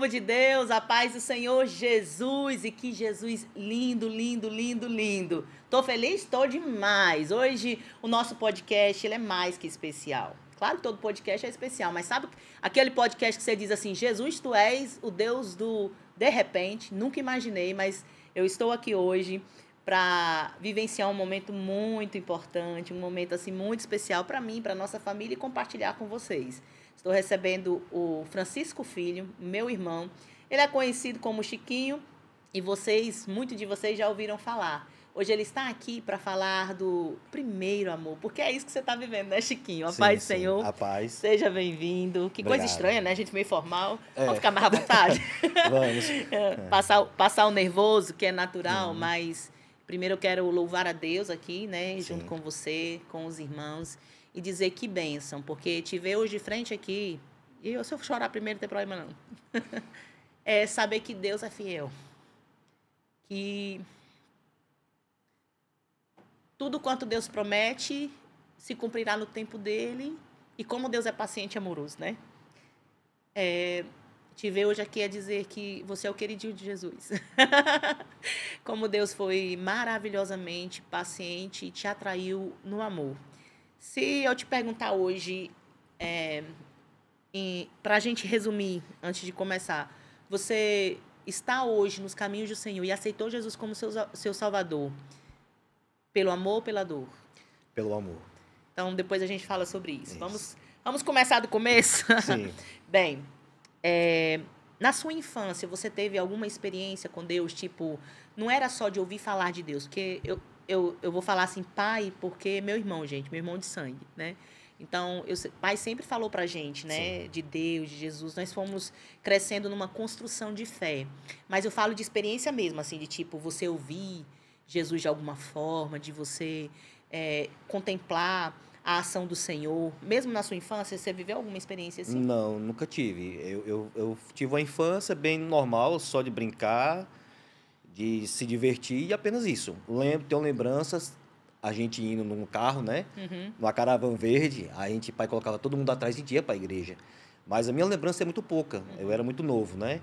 povo de Deus, a paz do Senhor Jesus e que Jesus lindo, lindo, lindo, lindo. Tô feliz, tô demais. Hoje o nosso podcast ele é mais que especial. Claro que todo podcast é especial, mas sabe aquele podcast que você diz assim: Jesus, tu és o Deus do de repente, nunca imaginei, mas eu estou aqui hoje para vivenciar um momento muito importante, um momento assim muito especial para mim, para nossa família e compartilhar com vocês. Estou recebendo o Francisco Filho, meu irmão. Ele é conhecido como Chiquinho e vocês, muitos de vocês já ouviram falar. Hoje ele está aqui para falar do primeiro amor, porque é isso que você está vivendo, né, Chiquinho? A sim, paz do Senhor. A paz. Seja bem-vindo. Que Obrigado. coisa estranha, né? A gente meio formal. É. Vamos ficar mais à vontade. Vamos. É. Passar, passar o nervoso, que é natural, uhum. mas primeiro eu quero louvar a Deus aqui, né? Sim. Junto com você, com os irmãos e dizer que bênção, porque te ver hoje de frente aqui, e eu, se eu chorar primeiro não tem problema não. é saber que Deus é fiel. Que tudo quanto Deus promete se cumprirá no tempo dele. E como Deus é paciente e amoroso, né? É, te ver hoje aqui é dizer que você é o queridinho de Jesus. como Deus foi maravilhosamente paciente e te atraiu no amor. Se eu te perguntar hoje, é, para a gente resumir, antes de começar, você está hoje nos caminhos do Senhor e aceitou Jesus como seu, seu Salvador, pelo amor ou pela dor? Pelo amor. Então, depois a gente fala sobre isso. isso. Vamos, vamos começar do começo? Sim. Bem, é, na sua infância, você teve alguma experiência com Deus? Tipo, não era só de ouvir falar de Deus, porque eu, eu, eu vou falar assim, pai, porque meu irmão, gente, meu irmão de sangue, né? Então, eu, pai sempre falou pra gente, né? Sim. De Deus, de Jesus. Nós fomos crescendo numa construção de fé. Mas eu falo de experiência mesmo, assim, de tipo, você ouvir Jesus de alguma forma, de você é, contemplar a ação do Senhor. Mesmo na sua infância, você viveu alguma experiência assim? Não, nunca tive. Eu, eu, eu tive uma infância bem normal, só de brincar de se divertir e apenas isso. Lembro, tenho lembranças, a gente indo num carro, né? Uhum. Numa caravana verde, a gente, pai, colocava todo mundo atrás e dia para a igreja. Mas a minha lembrança é muito pouca, uhum. eu era muito novo, né?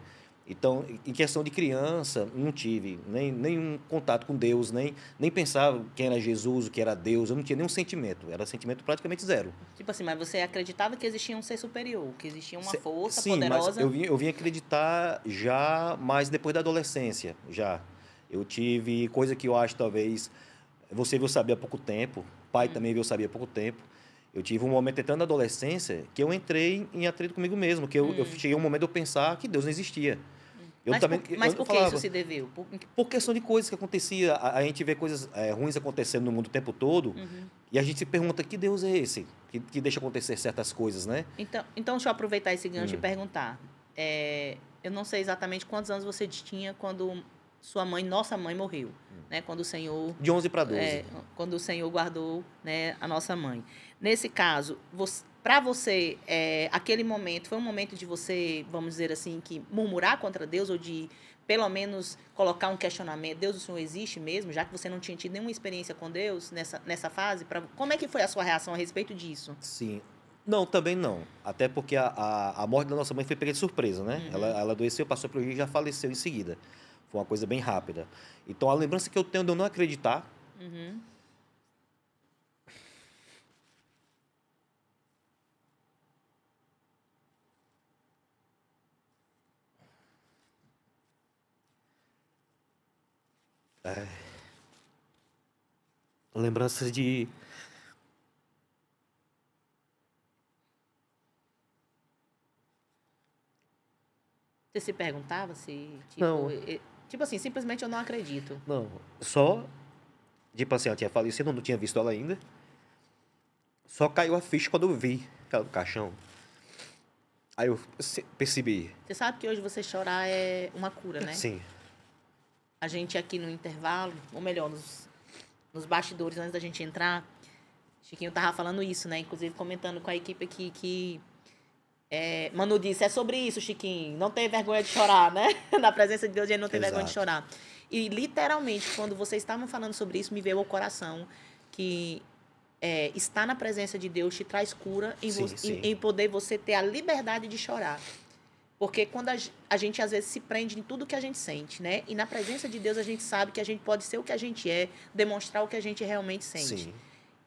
Então, em questão de criança, não tive nem, nenhum contato com Deus, nem, nem pensava quem era Jesus, o que era Deus, eu não tinha nenhum sentimento, era sentimento praticamente zero. Tipo assim, mas você acreditava que existia um ser superior, que existia uma força Sim, poderosa? Sim, eu vim, eu vim acreditar já, mas depois da adolescência, já. Eu tive coisa que eu acho talvez, você viu saber há pouco tempo, pai hum. também viu saber há pouco tempo, eu tive um momento entrando na adolescência que eu entrei em atrito comigo mesmo, que eu, hum. eu cheguei a um momento de eu pensar que Deus não existia. Eu mas também, por, mas eu por falava, que isso se deveu? Por, por questão de coisas que acontecia. A, a gente vê coisas é, ruins acontecendo no mundo o tempo todo. Uhum. E a gente se pergunta que Deus é esse que, que deixa acontecer certas coisas, né? Então, então deixa eu aproveitar esse gancho hum. e perguntar. É, eu não sei exatamente quantos anos você tinha quando sua mãe, nossa mãe, morreu. Hum. Né? Quando o Senhor. De 11 para 12. É, quando o Senhor guardou né, a nossa mãe. Nesse caso, você para você, é, aquele momento foi um momento de você, vamos dizer assim, que murmurar contra Deus ou de pelo menos colocar um questionamento, Deus, o Senhor existe mesmo, já que você não tinha tido nenhuma experiência com Deus nessa, nessa fase? Pra, como é que foi a sua reação a respeito disso? Sim. Não, também não. Até porque a, a, a morte da nossa mãe foi pega de surpresa, né? Uhum. Ela, ela adoeceu, passou pelo e já faleceu em seguida. Foi uma coisa bem rápida. Então, a lembrança que eu tenho de eu não acreditar... Uhum Ai. É. Lembranças de. Você se perguntava se. Tipo, não. Tipo assim, simplesmente eu não acredito. Não. Só. Tipo assim, ela tinha falecido, eu não tinha visto ela ainda. Só caiu a ficha quando eu vi aquela do caixão. Aí eu percebi. Você sabe que hoje você chorar é uma cura, né? Sim a gente aqui no intervalo, ou melhor, nos, nos bastidores antes da gente entrar, Chiquinho tava falando isso, né? Inclusive comentando com a equipe aqui que. É, Manu disse, é sobre isso, Chiquinho. Não tem vergonha de chorar, né? Na presença de Deus, a gente não tem Exato. vergonha de chorar. E literalmente, quando vocês estavam falando sobre isso, me veio ao coração que é, estar na presença de Deus te traz cura em, sim, sim. em, em poder você ter a liberdade de chorar. Porque quando a, a, gente às vezes se prende em tudo que a gente sente, né? E na presença de Deus a gente sabe que a gente pode ser o que a gente é, demonstrar o que a gente realmente sente. Sim.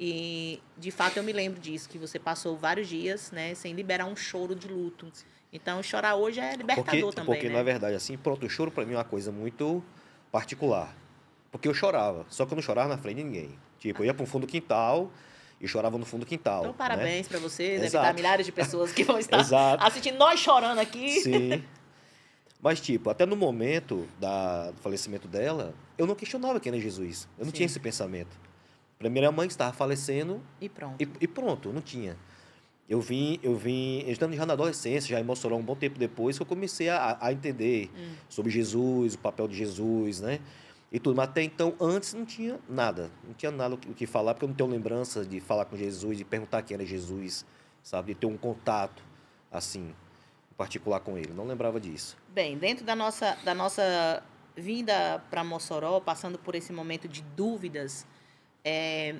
E de fato eu me lembro disso, que você passou vários dias, né, sem liberar um choro de luto. Então chorar hoje é libertador porque, também. Porque né? na verdade assim, pronto, o choro para mim é uma coisa muito particular. Porque eu chorava, só que eu não chorava na frente de ninguém. Tipo, eu ia para o fundo do quintal, e choravam no fundo do quintal. Então, né? parabéns né? para você, deve estar milhares de pessoas que vão estar assistindo nós chorando aqui. Sim. Mas, tipo, até no momento da, do falecimento dela, eu não questionava quem era Jesus. Eu não Sim. tinha esse pensamento. Pra minha mãe estava falecendo. E pronto. E, e pronto, não tinha. Eu vim, eu vim, estando já na adolescência, já em Mossoró, um bom tempo depois, que eu comecei a, a entender hum. sobre Jesus, o papel de Jesus, né? e tudo. Mas até então, antes não tinha nada. Não tinha nada o que falar, porque eu não tenho lembrança de falar com Jesus, de perguntar quem era Jesus, sabe? De ter um contato, assim, particular com ele. Não lembrava disso. Bem, dentro da nossa, da nossa vinda para Mossoró, passando por esse momento de dúvidas, é,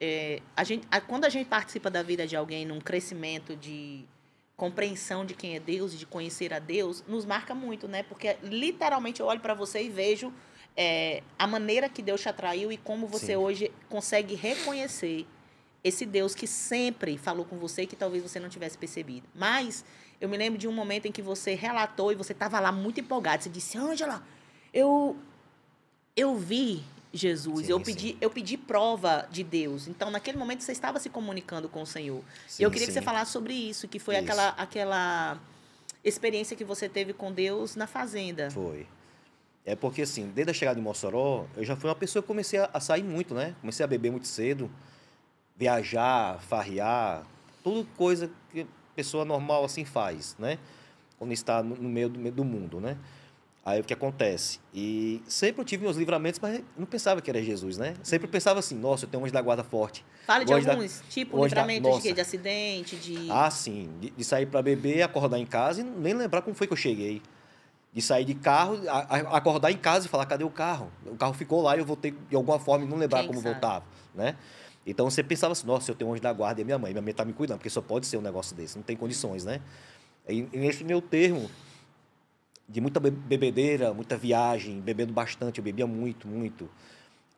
é, a gente, a, quando a gente participa da vida de alguém num crescimento de compreensão de quem é Deus, de conhecer a Deus, nos marca muito, né? Porque literalmente eu olho para você e vejo é, a maneira que Deus te atraiu e como você Sim. hoje consegue reconhecer esse Deus que sempre falou com você que talvez você não tivesse percebido. Mas eu me lembro de um momento em que você relatou e você estava lá muito empolgado. Você disse, Ângela, eu, eu vi Jesus. Sim, eu, pedi, sim. eu pedi prova de Deus. Então, naquele momento, você estava se comunicando com o Senhor. Sim, eu queria que você falasse sobre isso, que foi isso. aquela aquela experiência que você teve com Deus na fazenda. Foi. É porque, assim, desde a chegada em Mossoró, eu já fui uma pessoa que comecei a, a sair muito, né? Comecei a beber muito cedo, viajar, farrear, tudo coisa que pessoa normal, assim, faz, né? Quando está no, no meio do, meio do mundo, né? Aí o que acontece? E sempre eu tive meus livramentos, mas não pensava que era Jesus, né? Sempre eu pensava assim, nossa, eu tenho um anjo da guarda forte. Fala de alguns, tipo da... tipo livramento da... de quê? De acidente, de... Ah, sim. De, de sair para beber, acordar em casa e nem lembrar como foi que eu cheguei. De sair de carro, a, a acordar em casa e falar, cadê o carro? O carro ficou lá e eu voltei de alguma forma, não lembrar Quem como sabe? voltava, né? Então você pensava assim, nossa, eu tenho onde da guarda e é minha mãe, minha mãe tá me cuidando, porque só pode ser um negócio desse, não tem condições, né? E, e nesse meu termo, de muita bebedeira, muita viagem, bebendo bastante, eu bebia muito, muito.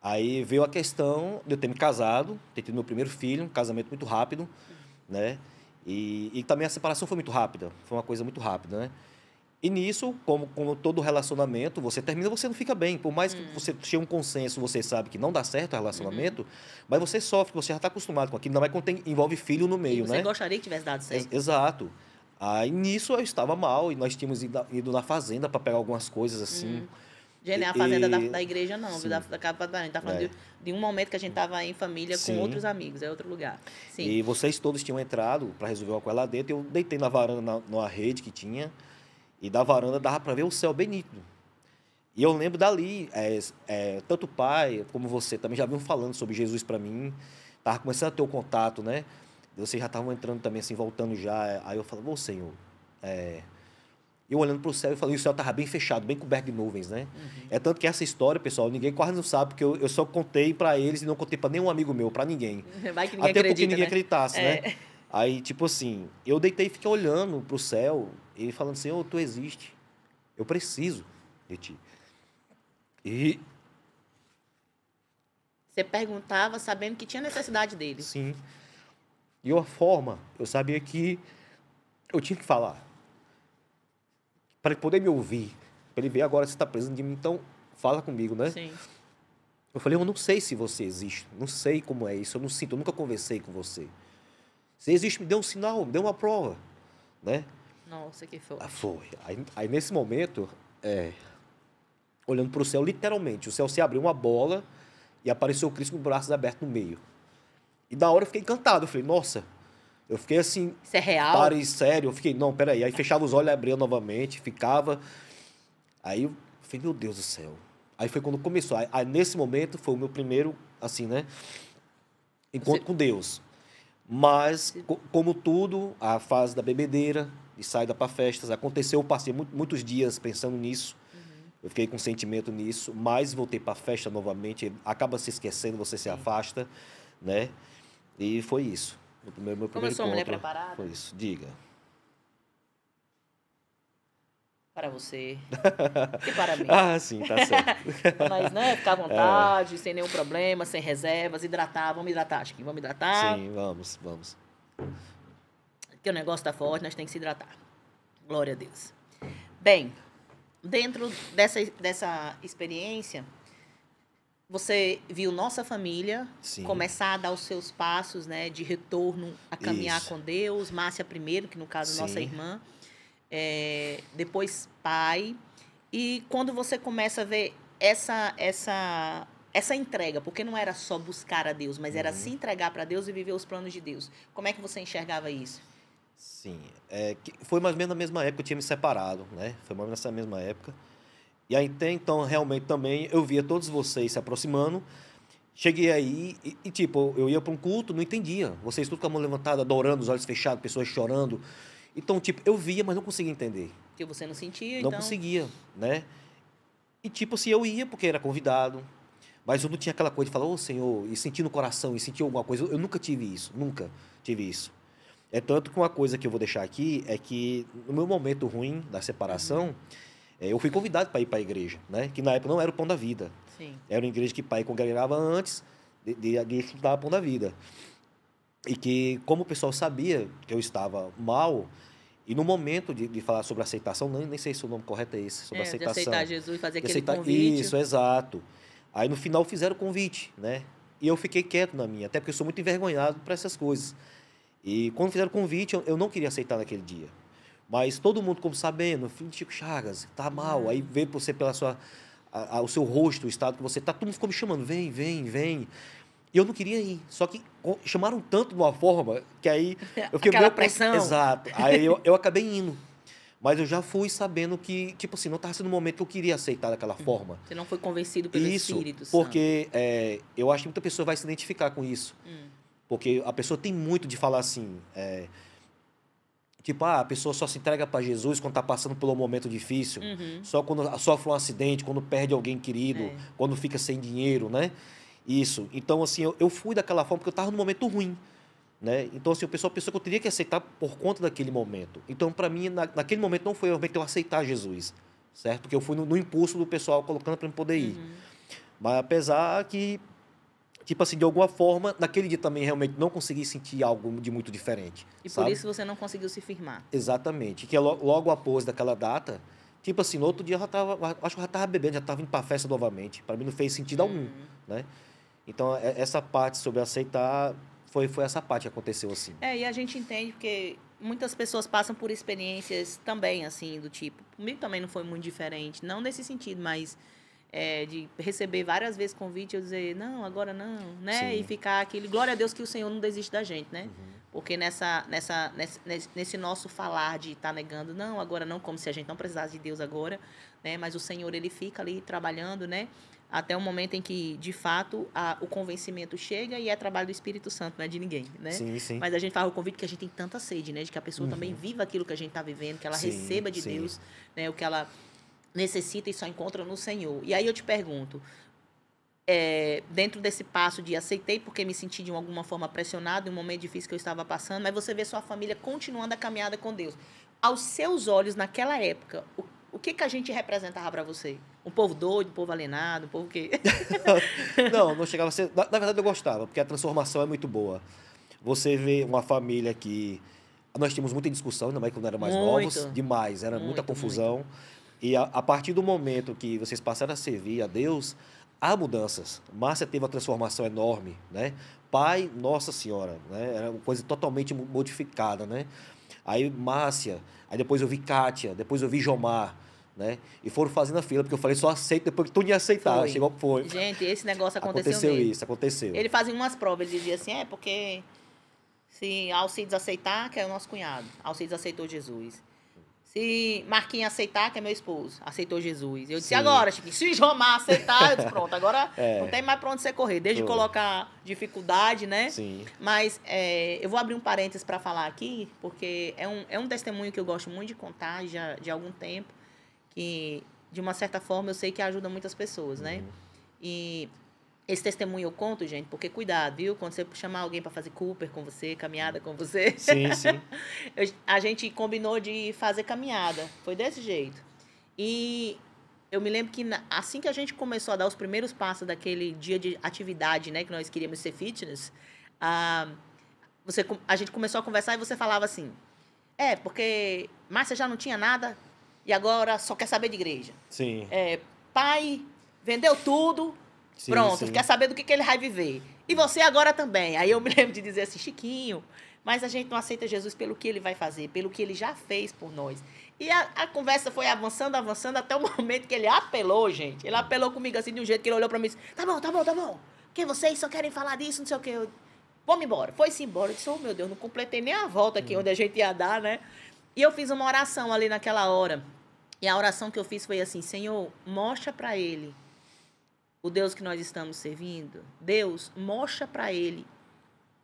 Aí veio a questão de eu ter me casado, ter tido meu primeiro filho, um casamento muito rápido, né? E, e também a separação foi muito rápida, foi uma coisa muito rápida, né? E nisso, como, como todo relacionamento, você termina, você não fica bem. Por mais que hum. você tenha um consenso, você sabe que não dá certo o relacionamento, uhum. mas você sofre, você já está acostumado com aquilo. Não é quando tem, envolve filho no meio, você né? Você gostaria que tivesse dado certo. É, exato. Aí nisso eu estava mal e nós tínhamos ido, na fazenda para pegar algumas coisas assim. Uhum. Gente, é a fazenda e... da, da, igreja, não, viu? Da, da, da, a gente tá falando é. de, de, um momento que a gente estava em família Sim. com outros amigos, é outro lugar. Sim. E vocês todos tinham entrado para resolver uma coisa lá dentro. Eu deitei na varanda, na, numa rede que tinha. E da varanda dava para ver o céu bem nítido. E eu lembro dali, é, é, tanto o pai como você também já vinham falando sobre Jesus para mim. Tava começando a ter o contato, né? Vocês já estavam entrando também, assim, voltando já. Aí eu falava, ô Senhor, é... eu olhando para o céu, eu falei, o céu estava bem fechado, bem coberto de nuvens, né? Uhum. É tanto que essa história, pessoal, ninguém quase não sabe, porque eu, eu só contei para eles e não contei para nenhum amigo meu, para ninguém. Vai que ninguém Até acredita, porque ninguém né? acreditasse, né? É. Aí, tipo assim, eu deitei e fiquei olhando para o céu, ele falando, assim, Senhor, tu existe. Eu preciso de ti. E. Você perguntava sabendo que tinha necessidade dele. Sim. E uma forma, eu sabia que eu tinha que falar. Para ele poder me ouvir. Para ele ver agora se está preso de mim, então fala comigo, né? Sim. Eu falei, eu não sei se você existe. Não sei como é isso. Eu não sinto, eu nunca conversei com você. Se existe, me dê um sinal, me dê uma prova, né? Nossa, que foi. Ah, foi. Aí, aí nesse momento, é, olhando para o céu, literalmente, o céu se abriu uma bola e apareceu o Cristo com os braços abertos no meio. E da hora eu fiquei encantado. Eu falei, nossa. Eu fiquei assim. Isso é real? Parei sério. Eu fiquei, não, peraí. Aí fechava os olhos e abria novamente, ficava. Aí eu falei, meu Deus do céu. Aí foi quando começou. Aí, aí nesse momento foi o meu primeiro, assim, né? Encontro Você... com Deus. Mas, co como tudo, a fase da bebedeira, e saída para festas. Aconteceu, eu passei muitos dias pensando nisso. Uhum. Eu fiquei com sentimento nisso, mas voltei para festa novamente. Acaba se esquecendo, você se Sim. afasta, né? E foi isso. Meu primeiro, meu primeiro Como eu sou mulher preparada. Foi isso. Diga. Para você. e para mim. Ah, sim, tá certo. Mas, né, ficar à é. vontade, é. sem nenhum problema, sem reservas, hidratar, vamos hidratar, acho que vamos hidratar. Sim, vamos, vamos que o negócio está forte, nós temos que se hidratar. Glória a Deus. Bem, dentro dessa, dessa experiência, você viu nossa família Sim. começar a dar os seus passos né, de retorno a caminhar Isso. com Deus, Márcia primeiro, que no caso Sim. nossa irmã, é, depois pai. E quando você começa a ver essa, essa, essa entrega, porque não era só buscar a Deus, mas era uhum. se entregar para Deus e viver os planos de Deus. Como é que você enxergava isso? Sim. É, foi mais ou menos na mesma época que eu tinha me separado, né? Foi mais ou menos nessa mesma época. E aí, até então, realmente também, eu via todos vocês se aproximando. Cheguei aí e, e tipo, eu ia para um culto, não entendia. Vocês tudo com a mão levantada, adorando, os olhos fechados, pessoas chorando. Então, tipo, eu via, mas não conseguia entender. que você não sentia, Não então... conseguia, né? E, tipo, assim, eu ia porque era convidado. Mas eu não tinha aquela coisa de falar, ô, oh, Senhor, e sentir no coração, e sentir alguma coisa. Eu nunca tive isso, nunca tive isso. É tanto que uma coisa que eu vou deixar aqui é que no meu momento ruim da separação, uhum. é, eu fui convidado para ir para a igreja, né? Que na época não era o Pão da Vida. Sim. Era uma igreja que pai congregava antes de, de, de estudar o Pão da Vida. E que, como o pessoal sabia que eu estava mal, e no momento de, de falar sobre aceitação, nem, nem sei se o nome correto é esse, sobre é, aceitação. De aceitar Jesus, e fazer aquele aceitar, convite. Isso, exato. Aí no final fizeram o convite, né? E eu fiquei quieto na minha, até porque eu sou muito envergonhado para essas coisas. E quando fizeram o convite, eu, eu não queria aceitar naquele dia. Mas todo mundo, como sabendo, filho de Chico Chagas, tá mal. Hum. Aí vê você pela sua, a, a, o seu rosto, o estado que você tá, todo mundo ficou me chamando, vem, vem, vem. E eu não queria ir. Só que chamaram tanto de uma forma que aí eu fiquei Aquela meio... pressão. Exato. Aí eu, eu acabei indo. Mas eu já fui sabendo que, tipo assim, não estava sendo o momento que eu queria aceitar daquela hum. forma. Você não foi convencido pelo isso, Espírito Santo. Porque eh, é, eu acho que muita pessoa vai se identificar com isso. Hum. Porque a pessoa tem muito de falar assim. É, tipo, ah, a pessoa só se entrega para Jesus quando tá passando por um momento difícil, uhum. só quando sofre um acidente, quando perde alguém querido, é. quando fica sem dinheiro, né? Isso. Então, assim, eu, eu fui daquela forma porque eu estava num momento ruim. Né? Então, assim, o pessoal pensou que eu teria que aceitar por conta daquele momento. Então, para mim, na, naquele momento não foi realmente eu aceitar Jesus, certo? Porque eu fui no, no impulso do pessoal colocando para eu poder ir. Uhum. Mas apesar que tipo assim, de alguma forma, naquele dia também realmente não consegui sentir algo de muito diferente. E sabe? por isso você não conseguiu se firmar. Exatamente. Que é logo, logo após daquela data, tipo assim, no outro dia eu já tava, acho que eu já tava bebendo, já tava indo pra festa novamente. Para mim não fez sentido algum, hum. né? Então, é, essa parte sobre aceitar foi, foi essa parte que aconteceu assim. É, e a gente entende porque muitas pessoas passam por experiências também, assim, do tipo. Comigo também não foi muito diferente. Não nesse sentido, mas é, de receber várias vezes convite eu dizer, não, agora não, né? Sim. E ficar aquele, glória a Deus que o Senhor não desiste da gente, né? Uhum. Porque nessa, nessa, nesse, nesse nosso falar de estar tá negando, não, agora não, como se a gente não precisasse de Deus agora, né? Mas o Senhor, ele fica ali trabalhando, né? até o momento em que, de fato, a, o convencimento chega e é trabalho do Espírito Santo, não é de ninguém, né? Sim, sim. Mas a gente faz o convite que a gente tem tanta sede, né? De que a pessoa uhum. também viva aquilo que a gente está vivendo, que ela sim, receba de sim. Deus, né? O que ela necessita e só encontra no Senhor. E aí eu te pergunto, é, dentro desse passo de aceitei porque me senti de alguma forma pressionado em um momento difícil que eu estava passando, mas você vê sua família continuando a caminhada com Deus. Aos seus olhos, naquela época, o, o que, que a gente representava para você? Um povo doido, um povo alienado, um povo que. não, não chegava a ser. Na, na, verdade, eu gostava, porque a transformação é muito boa. Você vê uma família que. Nós tínhamos muita discussão, ainda mais quando era mais muito, novos, demais, era muito, muita confusão. Muito. E a, a partir do momento que vocês passaram a servir a Deus, há mudanças. Márcia teve uma transformação enorme, né? Pai, Nossa Senhora, né? Era uma coisa totalmente modificada, né? Aí Márcia, aí depois eu vi Kátia, depois eu vi Jomar, né? E foram fazendo a fila, porque eu falei, só aceito depois que tu me aceitar. Foi. Chegou, foi. Gente, esse negócio aconteceu Aconteceu mesmo. isso, aconteceu. Ele fazia umas provas, ele dizia assim, é porque se Alcides aceitar, que é o nosso cunhado. Alcides aceitou Jesus. Se Marquinhos aceitar, que é meu esposo, aceitou Jesus. Eu disse, Sim. agora, Chiquinho, se Jomar aceitar, eu disse, pronto, agora é. não tem mais pra onde você correr. Desde Tô. colocar dificuldade, né? Sim. Mas é, eu vou abrir um parênteses para falar aqui, porque é um, é um testemunho que eu gosto muito de contar já de algum tempo, que, de uma certa forma, eu sei que ajuda muitas pessoas, né? Uhum. E esse testemunho eu conto, gente, porque cuidado, viu? Quando você chamar alguém para fazer Cooper com você, caminhada com você. Sim, sim. a gente combinou de fazer caminhada. Foi desse jeito. E eu me lembro que assim que a gente começou a dar os primeiros passos daquele dia de atividade, né? Que nós queríamos ser fitness. Ah, você, a gente começou a conversar e você falava assim... É, porque Márcia já não tinha nada e agora só quer saber de igreja. Sim. É, pai vendeu tudo Sim, Pronto, sim. quer saber do que, que ele vai viver. E você agora também. Aí eu me lembro de dizer assim, Chiquinho, mas a gente não aceita Jesus pelo que ele vai fazer, pelo que ele já fez por nós. E a, a conversa foi avançando, avançando, até o momento que ele apelou, gente. Ele apelou comigo assim, de um jeito que ele olhou para mim e disse, tá bom, tá bom, tá bom. Que vocês só querem falar disso, não sei o quê. Vamos embora. Foi-se embora. Eu disse, oh, meu Deus, não completei nem a volta aqui hum. onde a gente ia dar, né? E eu fiz uma oração ali naquela hora. E a oração que eu fiz foi assim, Senhor, mostra para ele o Deus que nós estamos servindo, Deus, mostra para ele,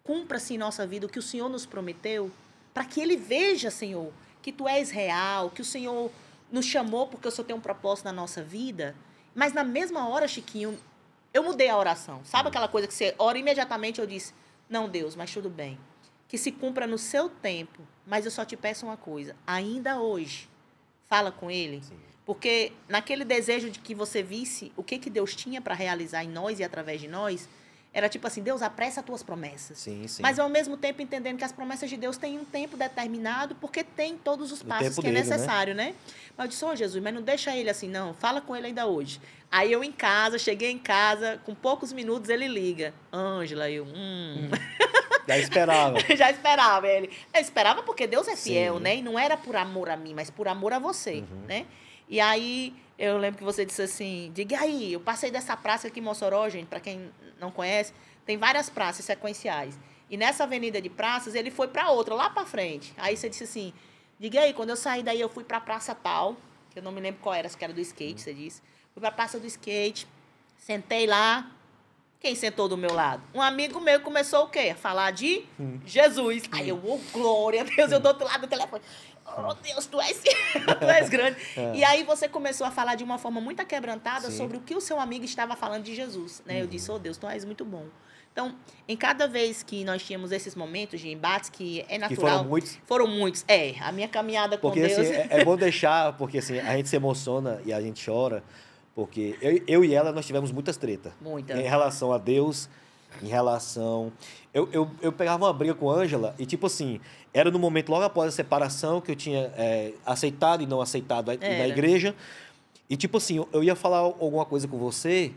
cumpra-se em assim, nossa vida o que o Senhor nos prometeu, para que ele veja, Senhor, que tu és real, que o Senhor nos chamou porque o Senhor tem um propósito na nossa vida. Mas na mesma hora, Chiquinho, eu mudei a oração. Sabe uhum. aquela coisa que você ora imediatamente? Eu disse: Não, Deus, mas tudo bem. Que se cumpra no seu tempo. Mas eu só te peço uma coisa: ainda hoje, fala com Ele. Sim porque naquele desejo de que você visse o que, que Deus tinha para realizar em nós e através de nós, era tipo assim, Deus, apressa as tuas promessas. Sim, sim. Mas ao mesmo tempo entendendo que as promessas de Deus têm um tempo determinado, porque tem todos os passos que é dele, é necessário, né? né? Mas eu disse, oh, Jesus, mas não deixa ele assim, não. Fala com ele ainda hoje. Aí eu em casa, cheguei em casa, com poucos minutos ele liga. Ângela, eu, hum. hum. Já esperava. Já esperava ele. Eu esperava porque Deus é fiel, sim. né? E não era por amor a mim, mas por amor a você, uhum. né? E aí, eu lembro que você disse assim: diga aí, eu passei dessa praça aqui em Mossoró, gente, para quem não conhece, tem várias praças sequenciais. E nessa avenida de praças, ele foi para outra, lá para frente. Aí você disse assim: diga aí, quando eu saí daí, eu fui para a praça tal, que eu não me lembro qual era, acho que era do skate, você disse. Fui para a praça do skate, sentei lá. Quem sentou do meu lado? Um amigo meu começou o quê? A falar de hum. Jesus. Aí eu, oh, glória a Deus, hum. eu do outro lado do telefone oh Deus, tu és, tu és grande. É. E aí você começou a falar de uma forma muito quebrantada sobre o que o seu amigo estava falando de Jesus. Né? Uhum. Eu disse, oh Deus, tu és muito bom. Então, em cada vez que nós tínhamos esses momentos de embates, que é natural. Que foram muitos? Foram muitos, é. A minha caminhada com porque, Deus. Assim, é, é bom deixar, porque assim, a gente se emociona e a gente chora, porque eu, eu e ela, nós tivemos muitas tretas. Muitas. Em relação a Deus, em relação. Eu, eu, eu pegava uma briga com a Ângela e, tipo assim, era no momento logo após a separação que eu tinha é, aceitado e não aceitado a, na igreja. E tipo assim, eu, ia falar alguma coisa com você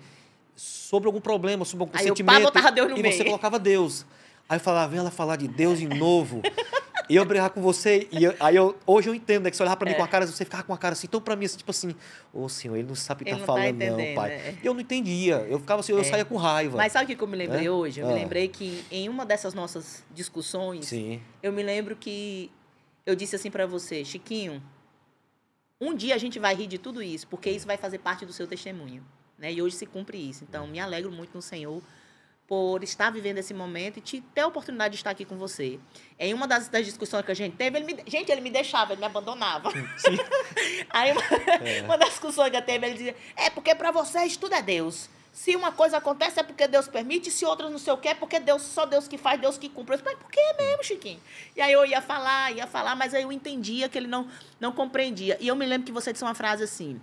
sobre algum problema, sobre algum Aí sentimento. Eu pá, Deus no e meio. você colocava Deus. Aí eu falava, vem ela falar de Deus de novo. E eu brincar com você, e eu, aí eu, hoje eu entendo, né? Que você olhar pra mim é. com a é. cara, você ficar com a cara assim. Então, pra mim, assim, tipo assim, ô oh, senhor, ele não sabe o que tá, tá falando, tá não, pai. É. Eu não entendia. Eu ficava assim, eu é. saía com raiva. Mas sabe o que eu me lembrei né? hoje? Eu me ah. lembrei que em uma dessas nossas discussões, Sim. eu me lembro que eu disse assim para você, Chiquinho, um dia a gente vai rir de tudo isso, porque isso vai fazer parte do seu testemunho. Né? E hoje se cumpre isso. Então, me alegro muito no Senhor por estar vivendo esse momento e te, ter a oportunidade de estar aqui com você. Em uma das, das discussões que a gente teve, ele me, gente, ele me deixava, ele me abandonava. Sim. Aí, uma, é. uma, das discussões que eu teve, ele dizia: É porque para vocês tudo é Deus. Se uma coisa acontece é porque Deus permite, se outra não sei o que é porque Deus, só Deus que faz, Deus que cumpre. Eu disse, mas por que mesmo, Chiquinho? E aí eu ia falar, ia falar, mas aí eu entendia que ele não, não compreendia. E eu me lembro que você disse uma frase assim: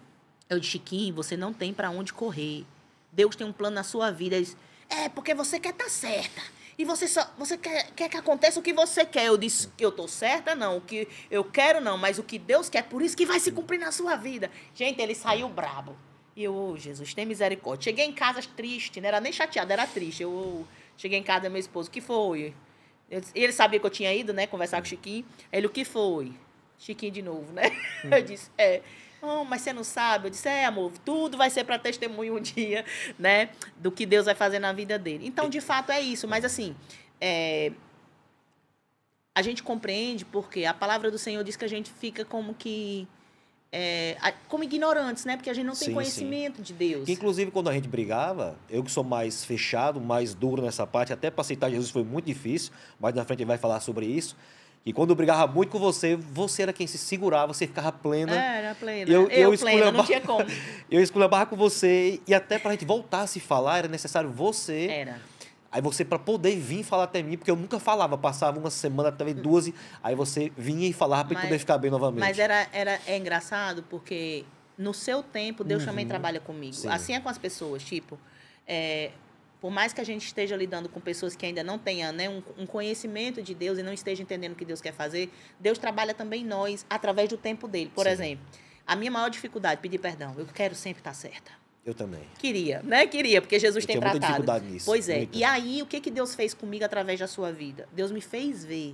Eu disse, Chiquinho, você não tem para onde correr. Deus tem um plano na sua vida. Ele disse, é, porque você quer estar tá certa. E você só você quer, quer que aconteça o que você quer. Eu disse que eu tô certa, não. O que eu quero, não. Mas o que Deus quer, por isso que vai se cumprir na sua vida. Gente, ele saiu brabo. E eu, oh, Jesus, tem misericórdia. Cheguei em casa triste, não né? era nem chateada, era triste. Eu cheguei em casa, meu esposo, o que foi? Eu, ele sabia que eu tinha ido, né, conversar com o Chiquinho. Ele, o que foi? Chiquinho de novo, né? Eu uhum. disse, é. Oh, mas você não sabe? Eu disse, é, amor, tudo vai ser para testemunho um dia, né? Do que Deus vai fazer na vida dele. Então, de fato, é isso. Mas, assim, é... a gente compreende porque a palavra do Senhor diz que a gente fica como que... É, como ignorantes, né? Porque a gente não tem sim, conhecimento sim. de Deus. Inclusive, quando a gente brigava, eu que sou mais fechado, mais duro nessa parte, até para aceitar Jesus foi muito difícil, mas na frente ele vai falar sobre isso. E quando eu brigava muito com você, você era quem se segurava, você ficava plena. É, era plena. Eu, eu, eu plena, não tinha como. eu esculhambava com você e até para a gente voltar a se falar, era necessário você... Era. Aí você, para poder vir falar até mim, porque eu nunca falava, passava uma semana, até duas, aí você vinha e falava para poder ficar bem novamente. Mas era, era é engraçado, porque no seu tempo, Deus uhum. também trabalha comigo. Sim. Assim é com as pessoas, tipo, é, por mais que a gente esteja lidando com pessoas que ainda não tenham né, um, um, conhecimento de Deus e não esteja entendendo o que Deus quer fazer, Deus trabalha também nós através do tempo dele. Por Sim. exemplo, a minha maior dificuldade, pedir perdão, eu quero sempre estar certa. Eu também. Queria, né? Queria, porque Jesus eu tem tratado. Muita dificuldade nisso. Pois é. E aí, o que, que Deus fez comigo através da sua vida? Deus me fez ver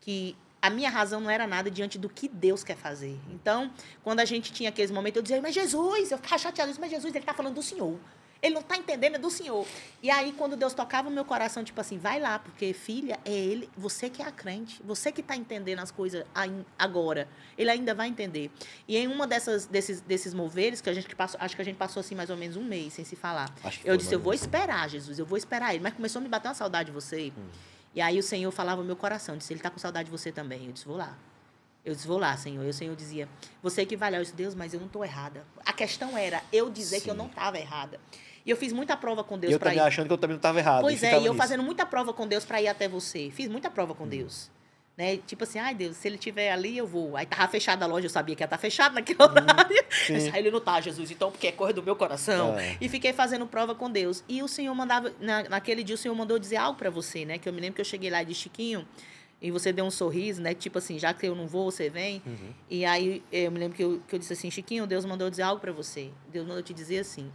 que a minha razão não era nada diante do que Deus quer fazer. Então, quando a gente tinha aqueles momentos, eu dizia, mas Jesus, eu ficava chateado, mas Jesus, ele está falando do Senhor. Ele não está entendendo, é do Senhor. E aí, quando Deus tocava o meu coração, tipo assim, vai lá, porque filha, é ele, você que é a crente, você que está entendendo as coisas agora. Ele ainda vai entender. E em uma dessas desses, desses moveres, que a gente passou, acho que a gente passou assim mais ou menos um mês sem se falar. Eu disse, eu vou esperar, Jesus, eu vou esperar ele. Mas começou a me bater uma saudade de você. Hum. E aí o Senhor falava no meu coração, disse, ele está com saudade de você também. Eu disse, vou lá. Eu disse, vou lá, Senhor. E o Senhor dizia, você que vai lá. Eu disse, Deus, mas eu não estou errada. A questão era eu dizer Sim. que eu não estava errada. E eu fiz muita prova com Deus para ir. Eu também achando que eu também não estava errado. Pois é, e eu nisso. fazendo muita prova com Deus para ir até você. Fiz muita prova com hum. Deus. Né? Tipo assim, ai Deus, se ele tiver ali, eu vou. Aí tava fechada a loja, eu sabia que ia estar tá fechada naquele hum, horário. ele não tá, Jesus, então, porque é coisa do meu coração. É. E fiquei fazendo prova com Deus. E o Senhor mandava, na, naquele dia o Senhor mandou dizer algo para você, né? Que eu me lembro que eu cheguei lá de Chiquinho e você deu um sorriso, né? Tipo assim, já que eu não vou, você vem. Uhum. E aí eu me lembro que eu, que eu disse assim, Chiquinho, Deus mandou dizer algo para você. Deus mandou te dizer assim,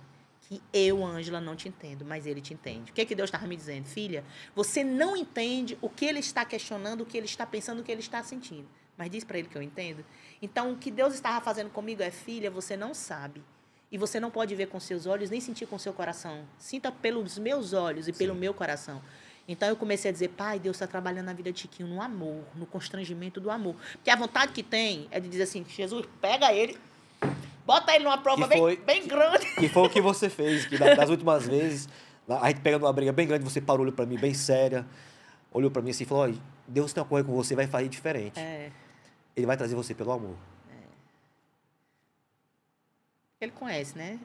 que eu, Ângela, não te entendo, mas ele te entende. O que, é que Deus estava me dizendo? Filha, você não entende o que ele está questionando, o que ele está pensando, o que ele está sentindo. Mas diz para ele que eu entendo. Então, o que Deus estava fazendo comigo é, filha, você não sabe. E você não pode ver com seus olhos, nem sentir com seu coração. Sinta pelos meus olhos e Sim. pelo meu coração. Então eu comecei a dizer, pai, Deus está trabalhando na vida de Tiquinho no amor, no constrangimento do amor. Porque a vontade que tem é de dizer assim, Jesus, pega ele, Bota ele numa prova bem, foi, bem, grande. Que, foi o que você fez, que das últimas vezes, a gente pegando uma briga bem grande, você parou, olhou pra mim bem séria, olhou pra mim assim e falou, Deus tem uma coisa com você, vai fazer diferente. É. Ele vai trazer você pelo amor. É. Ele conhece, né?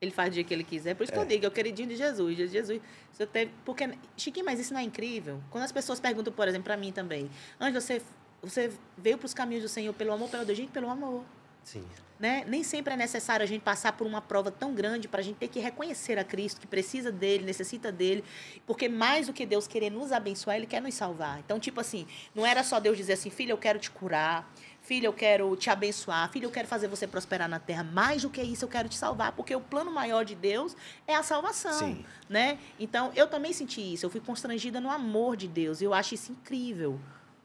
Ele faz o dia que ele quiser. Por isso é. que eu é. digo, é o queridinho de Jesus. Jesus. Se teve, porque, Chiquinho, mas isso não é incrível? Quando as pessoas perguntam, por exemplo, para mim também, Anjo, você, você veio para os caminhos do Senhor pelo amor, pelo Deus, gente, pelo amor. Sim. Né? Nem sempre é necessário a gente passar por uma prova tão grande para a gente ter que reconhecer a Cristo, que precisa dele, necessita dele, porque mais do que Deus querer nos abençoar, ele quer nos salvar. Então, tipo assim, não era só Deus dizer assim, filho, eu quero te curar, filho, eu quero te abençoar, filho, eu quero fazer você prosperar na terra. Mais do que isso, eu quero te salvar, porque o plano maior de Deus é a salvação, Sim. né? Então, eu também senti isso, eu fui constrangida no amor de Deus, e eu acho isso incrível,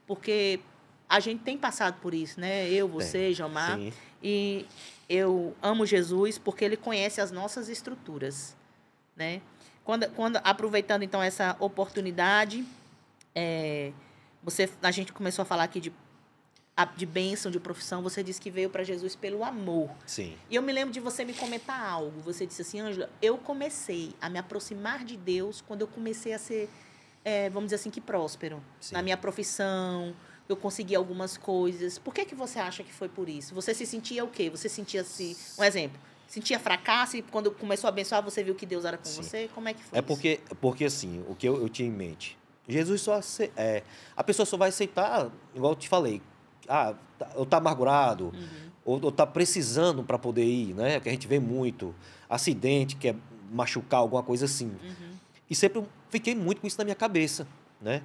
porque a gente tem passado por isso, né? Eu, você, Jomar. Sim. E eu amo Jesus porque ele conhece as nossas estruturas, né? Quando, quando aproveitando então essa oportunidade, é, você, a gente começou a falar aqui de de bênção, de profissão, você disse que veio para Jesus pelo amor. Sim. E eu me lembro de você me comentar algo. Você disse assim, Ângela, eu comecei a me aproximar de Deus quando eu comecei a ser, é, vamos dizer assim, que próspero. Sim. Na minha profissão, eu consegui algumas coisas. Por que, que você acha que foi por isso? Você se sentia o quê? Você sentia-se. Um exemplo. Sentia fracasso e quando começou a abençoar, você viu que Deus era com Sim. você? Como é que foi? É porque, isso? porque assim, o que eu, eu tinha em mente. Jesus só. Ace... É, a pessoa só vai aceitar, igual eu te falei. Ah, eu tá, tá amargurado. Uhum ou, ou tá precisando para poder ir, né? Que a gente vê muito acidente, quer machucar alguma coisa assim. Uhum. E sempre fiquei muito com isso na minha cabeça, né?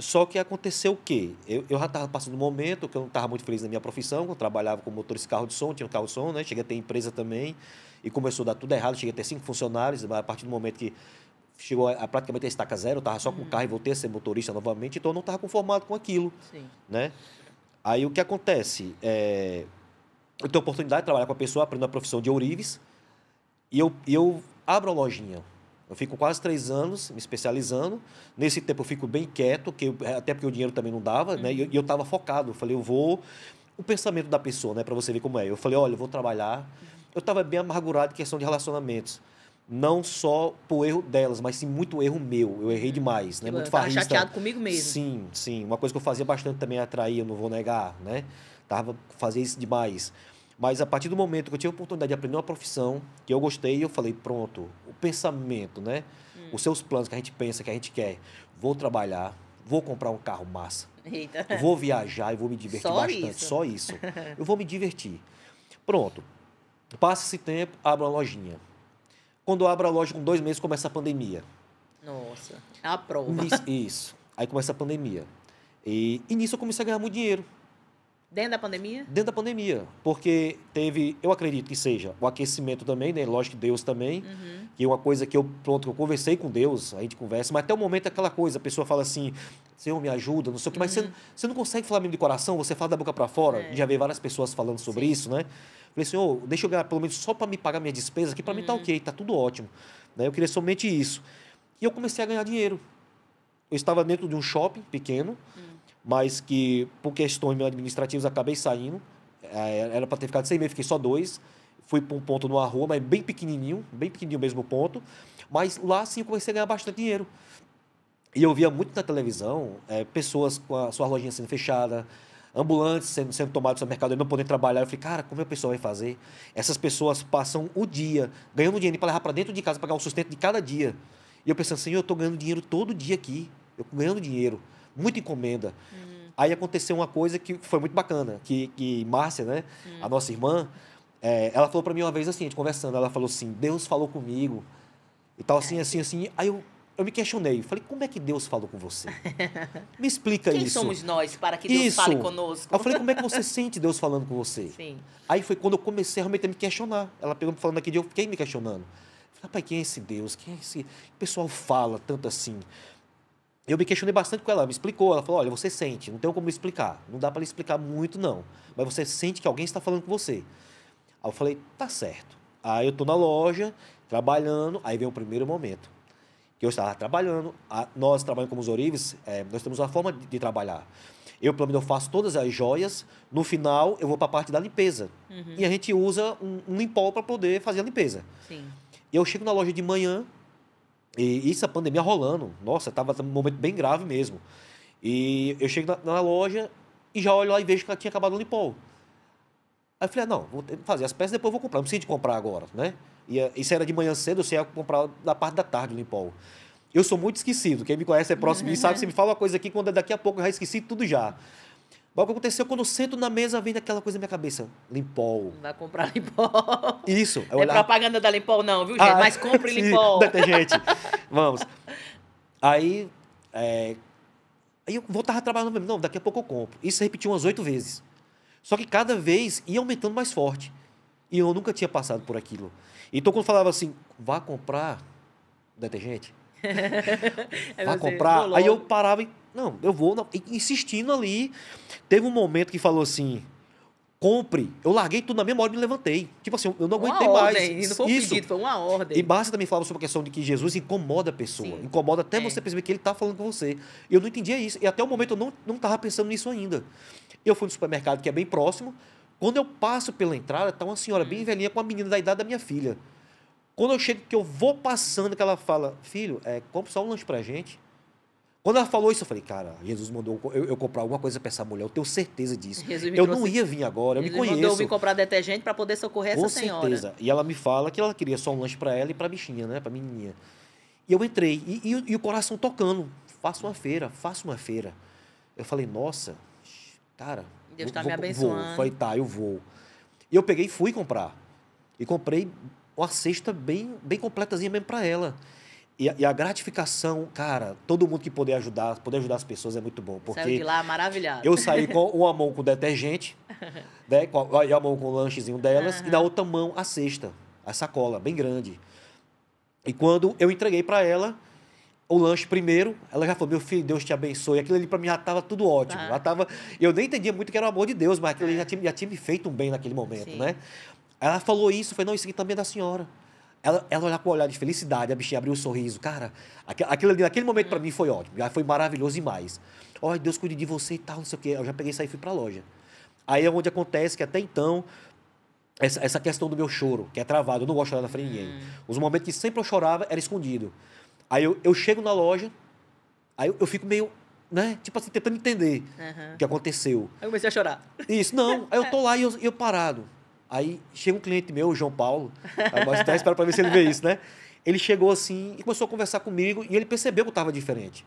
Só que aconteceu o quê? Eu, eu já estava passando um momento que eu não estava muito feliz na minha profissão, eu trabalhava como motorista de carro de som, tinha um carro de som, né? Cheguei a ter empresa também, e começou a dar tudo errado, cheguei a ter cinco funcionários, a partir do momento que chegou a, a praticamente a estaca zero, eu estava só com o uhum. carro e voltei a ser motorista novamente, então eu não estava conformado com aquilo, Sim. né? Aí o que acontece? É, eu tenho a oportunidade de trabalhar com a pessoa, aprendo a profissão de ourives, e eu, eu abro a lojinha, eu fico quase três anos me especializando. Nesse tempo eu fico bem quieto, que eu, é, até porque o dinheiro também não dava, uhum. né? E eu estava focado. Eu falei, eu vou. O pensamento da pessoa, né? Para você ver como é. Eu falei, olha, eu vou trabalhar. Uhum. Eu estava bem amargurado em questão de relacionamentos. Não só por erro delas, mas sim muito erro meu. Eu errei demais, né? Eu tipo, muito eu farrista. chateado comigo mesmo. Sim, sim. Uma coisa que eu fazia bastante também é atraía, eu não vou negar, né? Tava, fazia isso demais. Mas a partir do momento que eu tive a oportunidade de aprender uma profissão que eu gostei, eu falei, pronto, o pensamento, né? Hum. Os seus planos que a gente pensa, que a gente quer. Vou trabalhar, vou comprar um carro massa. Eita. Vou viajar e vou me divertir Só bastante. Isso. Só isso. Eu vou me divertir. Pronto. Passa esse tempo, abro uma lojinha. Quando eu abro a loja com dois meses, começa a pandemia. Nossa, a prova. Isso. Aí começa a pandemia. E, e nisso eu comecei a ganhar muito dinheiro. Dentro da pandemia? Dentro da pandemia, porque teve, eu acredito que seja o aquecimento também, né? Lógico que Deus também, uhum. que é uma coisa que eu, pronto, eu conversei com Deus, a gente conversa, mas até o momento é aquela coisa, a pessoa fala assim, Senhor, me ajuda, não sei o que, uhum. mas você, uhum. você, não consegue falar mesmo de coração, você fala da boca para fora, é. já veio várias pessoas falando sobre Sim. isso, né? Falei, Senhor, deixa eu ganhar pelo menos só para me pagar minha despesa, que para uhum. mim tá uhum. ok, tá tudo ótimo, né? Eu queria somente isso. E eu comecei a ganhar dinheiro. Eu estava dentro de um shopping pequeno, uhum mas que por questões administrativas acabei saindo. É, era para ter ficado seis meses, fiquei só dois. Fui para um ponto numa rua, mas bem pequenininho, bem pequenininho mesmo ponto. Mas lá sim eu comecei a ganhar bastante dinheiro. E eu via muito na televisão é, pessoas com a sua lojinha sendo fechada, ambulantes sendo, sendo tomados no mercado e não podendo trabalhar. Eu falei, cara, como é o pessoal vai fazer? Essas pessoas passam o dia ganhando dinheiro para levar para dentro de casa, pagar o sustento de cada dia. E eu pensando assim, eu estou ganhando dinheiro todo dia aqui, eu ganhando dinheiro muita encomenda. Uhum. Aí aconteceu uma coisa que foi muito bacana, que, que Márcia, né, uhum. a nossa irmã, é, ela falou para mim uma vez assim, a gente conversando, ela falou assim, Deus falou comigo, e tal, assim, assim, assim. Aí eu, eu me questionei, falei, como é que Deus falou com você? Me explica Quem isso. Quem somos nós para que Deus isso. fale conosco? Eu falei, como é que você sente Deus falando com você? Sim. Aí foi quando eu comecei realmente a me questionar. Ela pegou me falando aqui, eu fiquei me questionando. Falei, rapaz, quem é esse Deus? Quem é esse... O pessoal fala tanto assim eu me questionei bastante com ela, ela me explicou, ela falou, olha, você sente, não tem como explicar, não dá para explicar muito não, mas você sente que alguém está falando com você. Aí eu falei, tá certo. Aí eu tô na loja, trabalhando, aí vem o primeiro momento, que eu estava trabalhando, a, nós trabalhamos como os orives, é, nós temos uma forma de, de trabalhar. Eu, pelo menos, eu faço todas as joias, no final eu vou para a parte da limpeza. Uhum. E a gente usa um, um limpol para poder fazer a limpeza. Sim. Eu chego na loja de manhã, e isso, a pandemia rolando. Nossa, tava num momento bem grave mesmo. E eu chego na, na loja e já olho lá e vejo que ela tinha acabado o Lipol. Aí eu falei, ah, não, vou fazer as peças, depois vou comprar. Não preciso de comprar agora, né? E eh, isso era de manhã cedo, você ia comprar na parte da tarde o Limpol. Eu sou muito esquecido. Quem me conhece é próximo e sabe, você me fala uma coisa aqui, quando é daqui a pouco eu já esqueci tudo já o que aconteceu quando eu sento na mesa, vem aquela coisa na minha cabeça. Limpol. Vai comprar Limpol. Isso. é, é propaganda da Limpol, não, viu, gente? Ah, Mas compre sim, Limpol. Detergente. Vamos. Aí. É... Aí eu voltava trabalhando mesmo. Não, daqui a pouco eu compro. Isso repetiu umas oito vezes. Só que cada vez ia aumentando mais forte. E eu nunca tinha passado por aquilo. Então, quando falava assim, vá comprar detergente? É, vá comprar? Aí eu parava e, não, eu vou, insistindo ali. Teve um momento que falou assim: compre. Eu larguei tudo na mesma hora e me levantei. Tipo assim, eu não aguentei uma mais. Ordem, não foi Isso. pedido, foi uma ordem. E basta também falava sobre a questão de que Jesus incomoda a pessoa. Sim. Incomoda até é. você perceber que ele está falando com você. Eu não entendia isso. E até o momento eu não, não tava pensando nisso ainda. Eu fui no supermercado que é bem próximo. Quando eu passo pela entrada, tá uma senhora hum. bem velhinha com uma menina da idade da minha filha. Quando eu chego, que eu vou passando, que ela fala, filho, é, compra só um lanche pra gente. Quando ela falou isso, eu falei, cara, Jesus mandou eu, eu comprar alguma coisa para essa mulher, eu tenho certeza disso. Jesus eu trouxe... não ia vir agora, eu Jesus me conheço. mandou eu vim comprar detergente para poder socorrer Com essa senhora. Com certeza. E ela me fala que ela queria só um lanche para ela e para bichinha, né, para menininha. E eu entrei, e, e, e, o coração tocando, faço uma feira, faço uma feira. Eu falei, nossa, cara... Deus tá me abençoando. Vou. Eu falei, tá, eu vou. E eu peguei e fui comprar. E comprei uma cesta bem, bem completazinha mesmo para ela. E a, e a, gratificação, cara, todo mundo que poder ajudar, poder ajudar as pessoas é muito bom. Porque Saiu de lá maravilhado. Eu saí com uma mão com detergente, né, com a, e a mão com o lanchezinho delas, uhum. e na outra mão a cesta, a sacola, bem grande. E quando eu entreguei para ela o lanche primeiro, ela já falou: Meu filho, Deus te abençoe. Aquilo ali para mim já estava tudo ótimo. Uhum. Já tava, eu nem entendia muito que era o amor de Deus, mas aquilo ali é. já tinha, já tinha me feito um bem naquele momento, Sim. né? Ela falou isso, foi: Não, isso aqui também é da senhora. Ela, ela olhar com um olhar de felicidade, a bichinha abriu um sorriso. Cara, aquilo ali, naquele momento para mim foi ótimo. foi maravilhoso demais. Olha, Deus cuide de você e tal, não sei o quê. Eu já peguei isso aí e fui pra loja. Aí é onde acontece que até então, essa, essa questão do meu choro, que é travado, eu não gosto de chorar na frente de ninguém. Hum. Os momentos que sempre eu chorava era escondido. Aí eu, eu chego na loja, aí eu, eu fico meio né? Tipo assim, tentando entender uhum. o que aconteceu. Aí eu comecei a chorar. Isso, não. Aí eu tô lá e eu, eu parado. Aí chega um cliente meu, o João Paulo, mas até espero para ver se ele vê isso, né? Ele chegou assim e começou a conversar comigo e ele percebeu que eu estava diferente.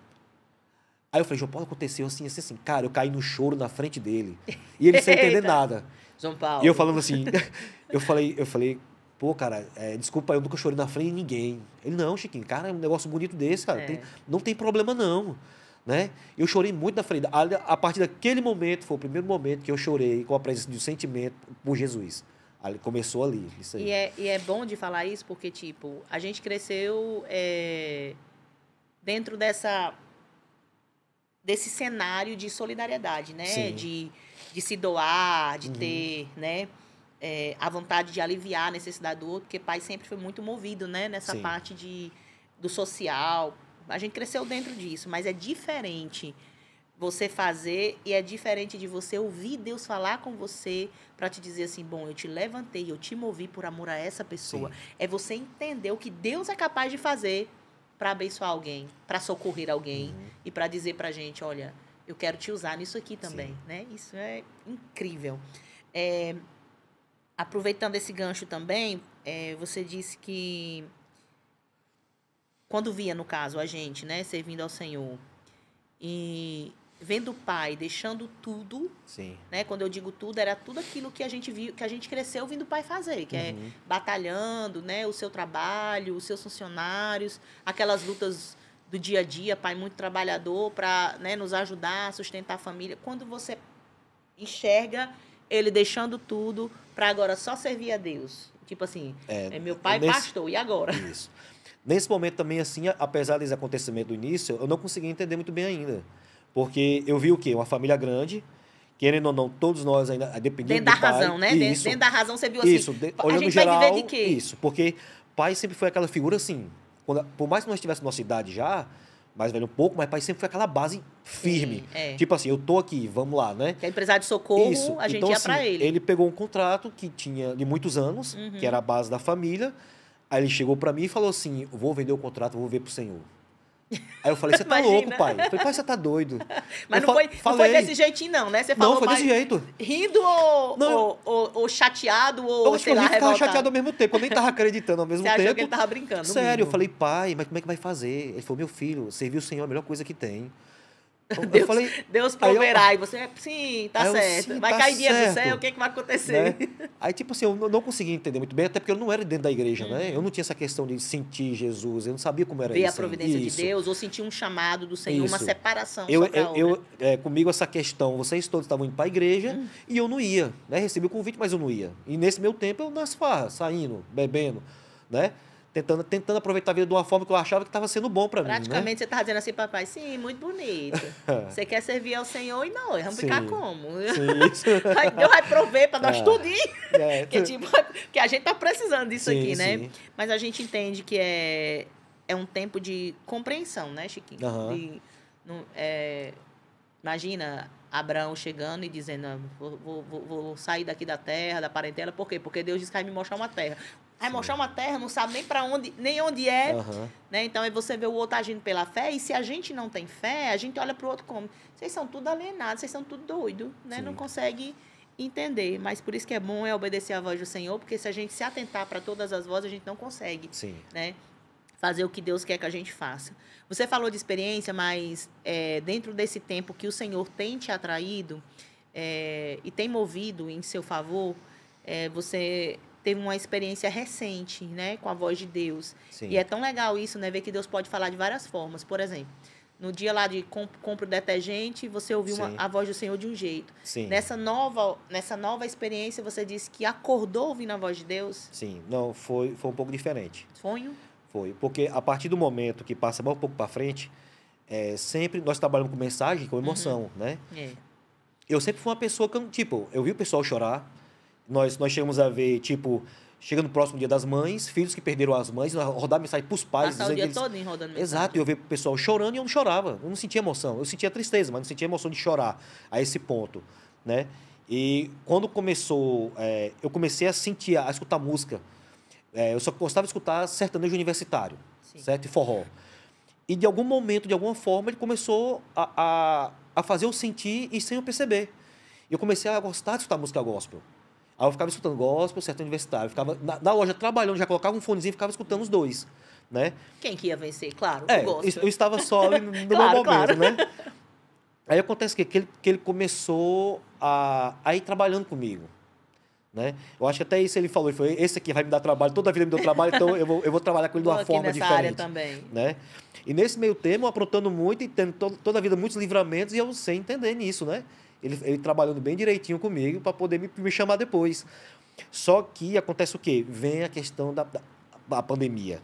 Aí eu falei, João Paulo, aconteceu assim, assim, assim. Cara, eu caí no choro na frente dele. E ele sem entender nada. João Paulo. E eu falando assim, eu falei, eu falei, pô, cara, é, desculpa, eu nunca chorei na frente de ninguém. Ele, não, Chiquinho, cara, é um negócio bonito desse, cara. É. Tem, não tem problema, não. Né? Eu chorei muito na frente. A, a partir daquele momento, foi o primeiro momento que eu chorei com a presença de um sentimento por Jesus. Ali, começou ali, isso aí. E é, e é bom de falar isso porque, tipo, a gente cresceu é, dentro dessa desse cenário de solidariedade, né? De, de se doar, de uhum. ter, né? É, a vontade de aliviar a necessidade do outro, porque pai sempre foi muito movido, né? Nessa Sim. parte de, do social. A gente cresceu dentro disso, mas é diferente você fazer e é diferente de você ouvir Deus falar com você para te dizer assim, bom, eu te levantei, eu te movi por amor a essa pessoa. Sim. É você entender o que Deus é capaz de fazer para abençoar alguém, para socorrer alguém uhum. e para dizer para gente, olha, eu quero te usar nisso aqui também, Sim. né? Isso é incrível. É, aproveitando esse gancho também, é, você disse que quando via no caso a gente, né, servindo ao Senhor e vendo o pai deixando tudo, Sim. né? Quando eu digo tudo, era tudo aquilo que a gente viu, que a gente cresceu vindo o pai fazer, que é uhum. é batalhando, né, o seu trabalho, os seus funcionários, aquelas lutas do dia a dia, pai muito trabalhador para, né, nos ajudar a sustentar a família. Quando você enxerga ele deixando tudo para agora só servir a Deus. Tipo assim, é, é, meu pai nesse, pastor, e agora? Isso. Nesse momento também, assim, apesar desse acontecimento do início, eu não consegui entender muito bem ainda. Porque eu vi o quê? Uma família grande, querendo ou não, todos nós ainda, dependendo Dentro da pai, razão, né? Isso, Dentro da razão você viu assim, isso, de, a gente geral, vai viver de quê? Isso, porque pai sempre foi aquela figura assim, quando, por mais que nós tivéssemos nossa idade já, mais velho um pouco, mas pai sempre foi aquela base firme. Sim, é. Tipo assim, eu tô aqui, vamos lá, né? Que é empresário de socorro, isso. a gente então, ia assim, pra ele. Ele pegou um contrato que tinha de muitos anos, uhum. que era a base da família, aí ele chegou para mim e falou assim, vou vender o contrato, vou ver pro senhor. Aí eu falei, você tá louco, pai. Eu falei, pai, você tá doido. Mas não, foi, falei... não foi desse jeitinho, não, né? Você falou, não, foi desse jeito. Rindo ou, não, ou, ou, ou chateado ou, eu, acho sei que eu lá, ficava chateado ao mesmo tempo. Eu nem tava acreditando ao mesmo você tempo. Achou que ele tava brincando. Sério, eu falei, pai, mas como é que vai fazer? Ele falou, meu filho, servir o Senhor é a melhor coisa que tem. Eu Deus, falei, Deus proverá. Eu, e você, ah, sim, tá certo. sim, vai tá cair certo. dia do céu, o que, é que vai acontecer? Né? Aí, tipo assim, eu não, não conseguia entender muito bem, até porque eu não era dentro da igreja, hum. né? Eu não tinha essa questão de sentir Jesus, eu não sabia como era Ver isso. Ver a providência de Deus, ou sentir um chamado do Senhor, isso. uma separação. Eu, eu, eu é, comigo essa questão, vocês todos estavam indo para a igreja hum. e eu não ia. Né? Recebi o convite, mas eu não ia. E nesse meu tempo, eu nas farras, saindo, bebendo, né? tentando, tentando aproveitar a vida de uma forma que eu achava que estava sendo bom para mim. Né? Praticamente né? você estava dizendo assim, papai, sim, muito bonito. você quer servir ao Senhor e não, vamos sim. ficar como? Sim. Deus vai prover para nós é. tudinho. É. que, tipo, que a gente está precisando disso sim, aqui, né? Sim. Mas a gente entende que é, é um tempo de compreensão, né, Chiquinho? De, no, é, imagina Abraão chegando e dizendo: ah, vou, vou, vou, sair daqui da terra, da parentela, por quê? Porque Deus disse que vai me mostrar uma terra. É mostrar uma terra, não sabe nem para onde, nem onde é. Uhum. Né? Então, aí você vê o outro agindo pela fé, e se a gente não tem fé, a gente olha para o outro como, vocês são tudo alienados, vocês são tudo doido, né? Sim. Não consegue entender. Mas por isso que é bom é obedecer à voz do Senhor, porque se a gente se atentar para todas as vozes, a gente não consegue. Sim. Né? fazer o que Deus quer que a gente faça. Você falou de experiência, mas é, dentro desse tempo que o Senhor tem te atraído é, e tem movido em seu favor, é, você teve uma experiência recente, né, com a voz de Deus. Sim. E é tão legal isso, né, ver que Deus pode falar de várias formas. Por exemplo, no dia lá de comp compra o detergente, você ouviu uma, a voz do Senhor de um jeito. Sim. Nessa nova, nessa nova experiência, você disse que acordou ouvindo a voz de Deus? Sim, não, foi, foi um pouco diferente. Sonho? Foi, porque a partir do momento que passa mais um pouco para frente, é, sempre nós trabalhamos com mensagem, com emoção, uhum. né? É. Eu sempre fui uma pessoa que, tipo, eu vi o pessoal chorar, nós, nós chegamos a ver, tipo, chega no próximo dia das mães, filhos que perderam as mães, rodar mensagem pros pais. Passar o dia eles... todo rodando Exato, e eu vi o pessoal chorando e eu não chorava. Eu não sentia emoção. Eu sentia tristeza, mas não sentia emoção de chorar a esse ponto, né? E quando começou, é, eu comecei a sentir, a escutar música. É, eu só gostava de escutar sertanejo universitário, Sim. certo? E forró. E de algum momento, de alguma forma, ele começou a, a, a fazer eu sentir e sem eu perceber. Eu comecei a gostar de escutar música gospel. Aí eu ficava escutando gospel, certo universitário. Eu ficava na, na, loja trabalhando, já colocava um fonezinho e ficava escutando os dois, né? Quem que ia vencer? Claro, é, o Eu estava só no claro, meu momento, claro. né? Aí acontece que, que, ele, que ele começou a, a ir trabalhando comigo. Né? Eu acho que até isso ele falou, ele falou, esse aqui vai me dar trabalho, toda a vida me deu trabalho, então eu vou, eu vou trabalhar com ele de uma forma diferente. Né? E nesse meio tempo aprontando muito e tendo to, toda a vida muitos livramentos e eu sem entender nisso, né? ele, ele trabalhando bem direitinho comigo para poder me, me chamar depois. Só que acontece o quê? Vem a questão da, da, pandemia.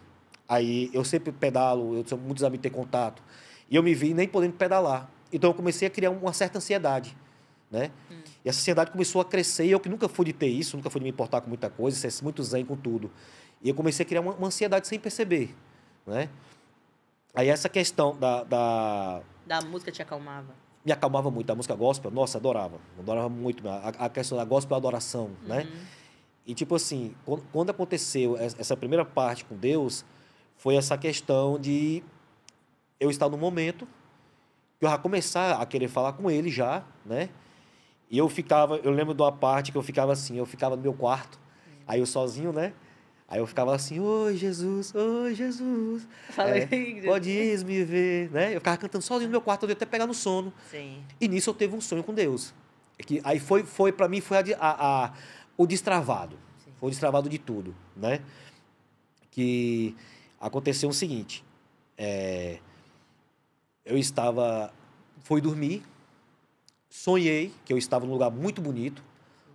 Aí eu sempre pedalo, eu muito muitos de ter contato. E eu me vi nem podendo pedalar. Então eu comecei a criar uma certa ansiedade, né? Hum. E essa ansiedade começou a crescer e eu que nunca fui de ter isso, nunca fui de me importar com muita coisa, ser muito zen com tudo. E eu comecei a criar uma, uma ansiedade sem perceber, né? Aí essa questão da, da... Da música te acalmava me acalmava muito. A música gospel, nossa, adorava. Adorava muito a, a questão da gospel, a adoração, né? uhum. né? E, tipo assim, quando, quando aconteceu essa primeira parte com Deus, foi essa questão de eu estar no momento que eu já começar a querer falar com ele já, né? E eu ficava, eu lembro de uma parte que eu ficava assim, eu ficava no meu quarto, aí eu sozinho, né? Aí eu ficava assim, oi Jesus, oi Jesus. É, pode é, me ver, né? Eu ficava cantando sozinho no meu quarto, eu ia até pegar no sono. Sim. E nisso eu teve um sonho com Deus. Que, aí foi, foi para mim, foi a, a, a, o destravado. Sim. Foi o destravado de tudo, né? Que aconteceu o seguinte. É, eu estava, fui dormir, sonhei que eu estava num lugar muito bonito,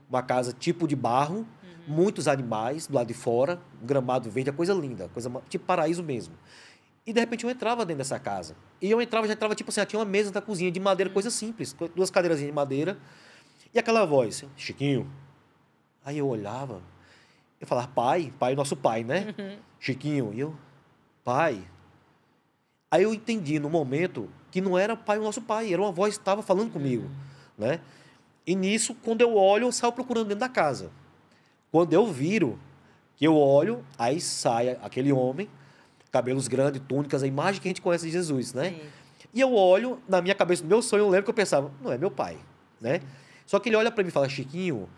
uma casa tipo de barro, muitos animais do lado de fora, gramado verde, a é coisa linda, coisa tipo paraíso mesmo. E de repente eu entrava dentro dessa casa. E eu entrava, já entrava tipo assim, tinha uma mesa da cozinha de madeira, coisa simples, duas cadeiras de madeira. E aquela voz, Chiquinho. Aí eu olhava, eu falava, pai, pai, nosso pai, né? Uhum. Chiquinho. E eu, pai. Aí eu entendi no momento que não era pai o nosso pai, era uma voz que estava falando comigo, uhum. né? E nisso, quando eu olho, eu saio procurando dentro da casa. Quando eu viro, que eu olho, aí sai aquele homem, cabelos grandes, túnicas, a imagem que a gente conhece de Jesus, né? Sim. E eu olho, na minha cabeça, no meu sonho, eu lembro que eu pensava, não é meu pai, né? Só que ele olha para mim e fala, Chiquinho,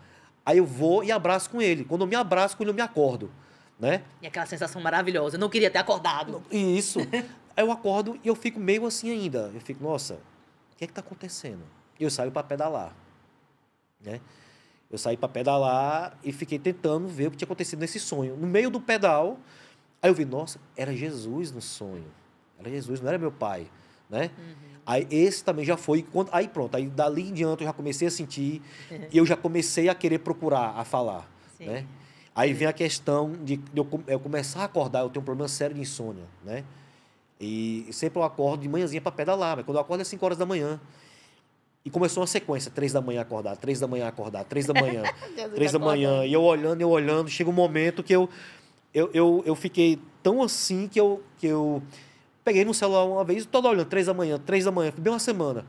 aí eu vou e abraço com ele. Quando eu me abraço com ele, eu me acordo, né? E aquela sensação maravilhosa, eu não queria ter acordado. Isso. aí eu acordo e eu fico meio assim ainda. Eu fico, nossa, o que é que tá acontecendo? E eu saio para pedalar, né? Eu saí para pedalar e fiquei tentando ver o que tinha acontecido nesse sonho. No meio do pedal, aí eu vi, nossa, era Jesus no sonho. Era Jesus, não era meu pai, né? Uhum. Aí esse também já foi, aí pronto, aí dali em diante eu já comecei a sentir e eu já comecei a querer procurar, a falar, Sim. né? Aí vem a questão de, eu, eu começar a acordar, eu tenho um problema sério de insônia, né? E sempre eu acordo de manhãzinha para pedalar, mas quando eu acordo é 5 horas da manhã. E começou uma sequência, três da manhã acordar, três da manhã acordar, tá três da manhã, três da manhã. E eu olhando, eu olhando, chega um momento que eu, eu, eu, eu fiquei tão assim que eu, que eu peguei no celular uma vez, todo olhando, três da manhã, três da manhã, bem uma semana.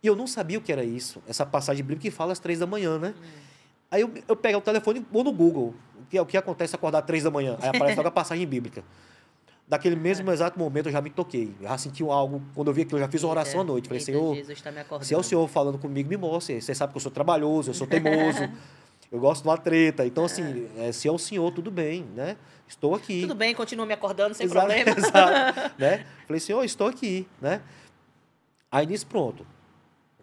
E eu não sabia o que era isso, essa passagem bíblica que fala às três da manhã, né? Hum. Aí eu, eu pego o telefone e vou no Google, o que, o que acontece acordar às três da manhã? Aí aparece logo a passagem bíblica. Daquele mesmo é. exato momento eu já me toquei. Eu já senti algo. Quando eu vi aquilo, eu já fiz uma oração é. à noite. Falei, Senhor, Jesus tá se é o Senhor falando comigo, me mostre. Você sabe que eu sou trabalhoso, eu sou teimoso. eu gosto de uma treta. Então, assim, é. é, se é o senhor, tudo bem, né? Estou aqui. Tudo bem, continua me acordando sem exato, problema. exato, né? Falei, senhor, estou aqui, né? Aí nisso, pronto.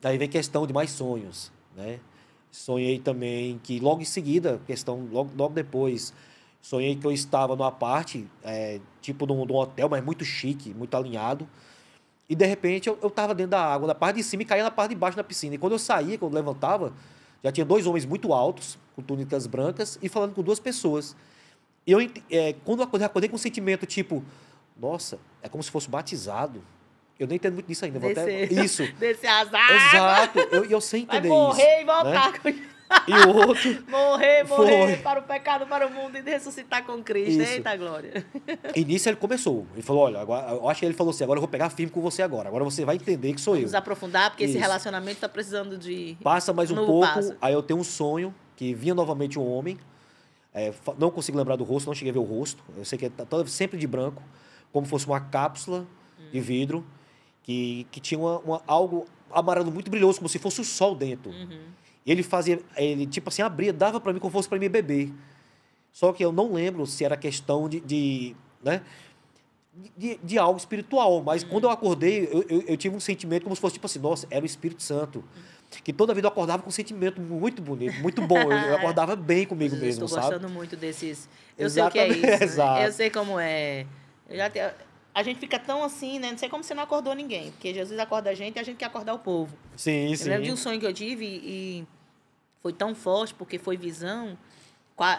Aí vem questão de mais sonhos, né? Sonhei também que logo em seguida, questão, logo, logo depois, Sonhei que eu estava numa parte, é, tipo de um hotel, mas muito chique, muito alinhado. E de repente eu, estava dentro da água, na parte de cima e caía na parte de baixo na piscina. E quando eu saía, quando eu levantava, já tinha dois homens muito altos, com túnicas brancas, e falando com duas pessoas. E eu, é, quando eu acordei, acordei com um sentimento tipo, nossa, é como se fosse batizado. Eu nem entendo muito disso ainda. Descer. até... Isso. Descer as águas. Exato. E eu, eu sei entender Vai morrer isso. morrer e voltar. Né? E o outro. morrer, morrer foi... para o pecado, para o mundo e ressuscitar com Cristo. Isso. Eita glória. E nisso ele começou. Ele falou: olha, agora, eu acho que ele falou assim: agora eu vou pegar firme com você agora. Agora você vai entender que sou Vamos eu. Vamos aprofundar, porque Isso. esse relacionamento está precisando de. Passa mais um pouco. Passo. Aí eu tenho um sonho que vinha novamente um homem. É, não consigo lembrar do rosto, não cheguei a ver o rosto. Eu sei que está é sempre de branco, como fosse uma cápsula hum. de vidro que, que tinha uma, uma, algo amarelo muito brilhoso, como se fosse o sol dentro. Uhum ele fazia, ele tipo assim, abria, dava para mim como fosse para mim beber. Só que eu não lembro se era questão de, de né? De, de, algo espiritual, mas quando eu acordei, eu, eu, eu, tive um sentimento como se fosse tipo assim, nossa, era o Espírito Santo. Que toda vida eu acordava com um sentimento muito bonito, muito bom. Eu, eu é. acordava bem comigo eu mesmo, sabe? Estou gostando muito desses. Eu Exatamente. sei o que é isso. Exato. Né? Eu sei como é. Te... A gente fica tão assim, né? Não sei como você não acordou ninguém. Porque Jesus acorda a gente e a gente quer acordar o povo. Sim, eu sim. Eu lembro de um sonho que eu tive e foi tão forte, porque foi visão,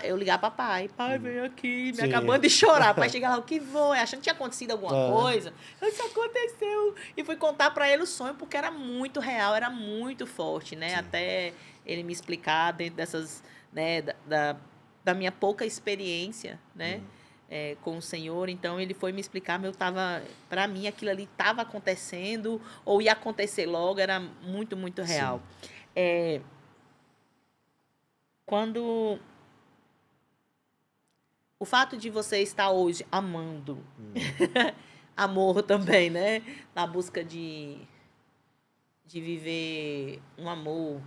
eu ligar para pai, pai, hum. vem aqui, me Sim. acabando de chorar. Pai chegar lá, o que foi? Achando que tinha acontecido alguma é. coisa. Isso aconteceu. E fui contar para ele o sonho, porque era muito real, era muito forte, né? Sim. Até ele me explicar dentro dessas, né, da, da, da minha pouca experiência, né? Hum. É, com o Senhor, então ele foi me explicar, meu tava, para mim aquilo ali estava acontecendo ou ia acontecer logo, era muito muito real. Sim. É, quando o fato de você estar hoje amando, hum. amor também, né? Na busca de, de viver um amor.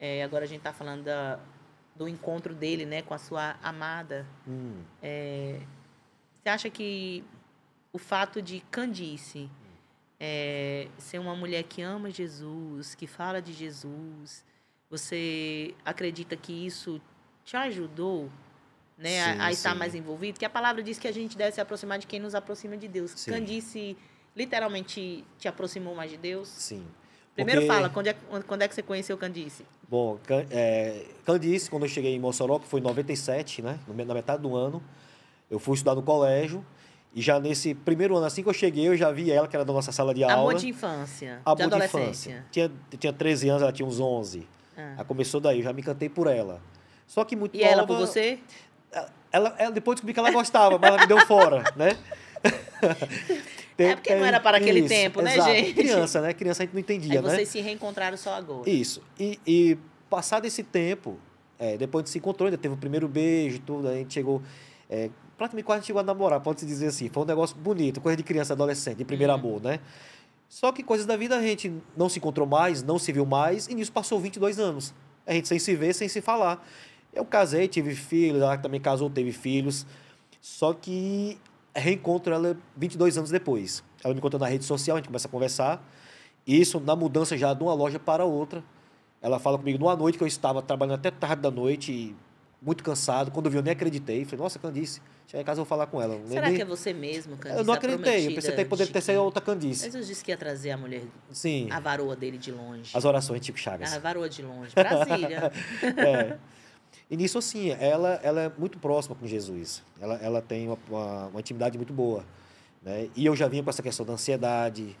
É, agora a gente está falando da, do encontro dele, né, com a sua amada. Hum. É, você acha que o fato de Candice hum. é, ser uma mulher que ama Jesus, que fala de Jesus, você acredita que isso te ajudou né, sim, a, a, estar sim. mais envolvido? Que a palavra diz que a gente deve se aproximar de quem nos aproxima de Deus. Sim. Candice literalmente te aproximou mais de Deus? Sim. Primeiro Porque... fala, quando é, quando é que você conheceu Candice? Bom, é, Candice, quando eu cheguei em Mossoró, que foi em 97, né? Na metade do ano, eu fui estudar no colégio. E já nesse primeiro ano, assim que eu cheguei, eu já vi ela, que era da nossa sala de Amor aula. Amor de infância, Amor de, de infância. Tinha, tinha 13 anos, ela tinha uns 11. Ah. Aí ah, começou daí, eu já me encantei por ela. Só que muito e nova... E ela por você? Ela, ela, depois descobri que ela gostava, mas ela me deu fora, né? Tem, é porque não era para aquele isso, tempo, né, exato. gente? Criança, né? Criança a gente não entendia, Aí né? vocês se reencontraram só agora. Isso. E, e passado esse tempo, é, depois a gente se encontrou, ainda teve o primeiro beijo tudo, a gente chegou... É, praticamente quase chegou a namorar, pode-se dizer assim. Foi um negócio bonito, coisa de criança, adolescente, de primeiro uhum. amor, né? Só que coisas da vida a gente não se encontrou mais, não se viu mais, e nisso passou 22 anos. A gente sem se ver, sem se falar. Eu casei, tive filhos, ela também casou, teve filhos. Só que reencontro ela 22 anos depois. Ela me encontra na rede social, a gente começa a conversar. Isso na mudança já de uma loja para outra. Ela fala comigo numa noite que eu estava trabalhando até tarde da noite muito cansado. Quando eu vi, eu nem acreditei. Falei, nossa, Candice, chegar em casa eu vou falar com ela. Será nem... que é você mesmo, Candice? Eu não acreditei. Eu pensei até que poderia ter sido outra Candice. Jesus disse que ia trazer a mulher, Sim. a varoa dele de longe. As orações de Chico Chagas. Ah, a varoa de longe. Brasília. é. E nisso, assim, ela, ela é muito próxima com Jesus. Ela, ela tem uma, uma, uma intimidade muito boa. Né? E eu já vinha com essa questão da ansiedade,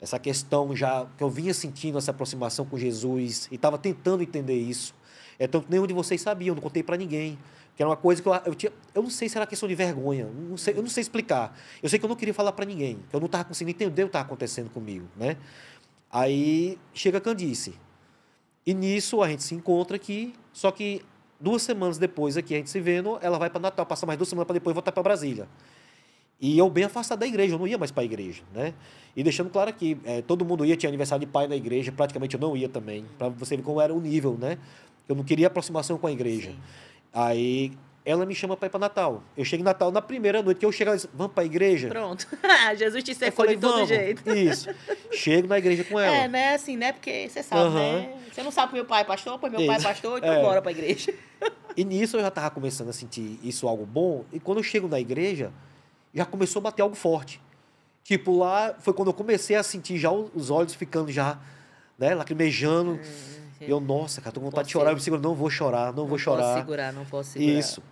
essa questão já que eu vinha sentindo essa aproximação com Jesus e estava tentando entender isso. É tanto nenhum de vocês sabia, eu não contei para ninguém. Que era uma coisa que eu, eu tinha. Eu não sei se era questão de vergonha, não sei, eu não sei explicar. Eu sei que eu não queria falar para ninguém, que eu não estava conseguindo entender o que estava acontecendo comigo, né? Aí chega a Candice. E nisso a gente se encontra aqui, só que duas semanas depois aqui a gente se vendo, ela vai para Natal, passa mais duas semanas para depois voltar para Brasília. E eu bem afastado da igreja, eu não ia mais para a igreja, né? E deixando claro que eh, é, todo mundo ia, tinha aniversário de pai na igreja, praticamente eu não ia também, para você ver como era o nível, né? Eu não queria aproximação com a igreja. Sim. Aí ela me chama para ir para Natal. Eu chego em Natal na primeira noite que eu chego, ela diz, vamos para a igreja? Pronto. Jesus te cercou de todo jeito. Isso. Chego na igreja com ela. É, né? Assim, né? Porque você sabe, né? Você não sabe que meu pai é pastor, pois meu Isso. pai é pastor, então é. bora para a igreja. E nisso eu já estava começando a sentir isso algo bom. E quando eu chego na igreja, já começou a bater algo forte. Tipo, lá foi quando eu comecei a sentir já os olhos ficando já, né, lacrimejando. Hum. Eu, nossa, cara, tô com vontade de chorar. Eu me seguro, não vou chorar, não, não vou chorar. Não posso segurar, não posso segurar. Isso.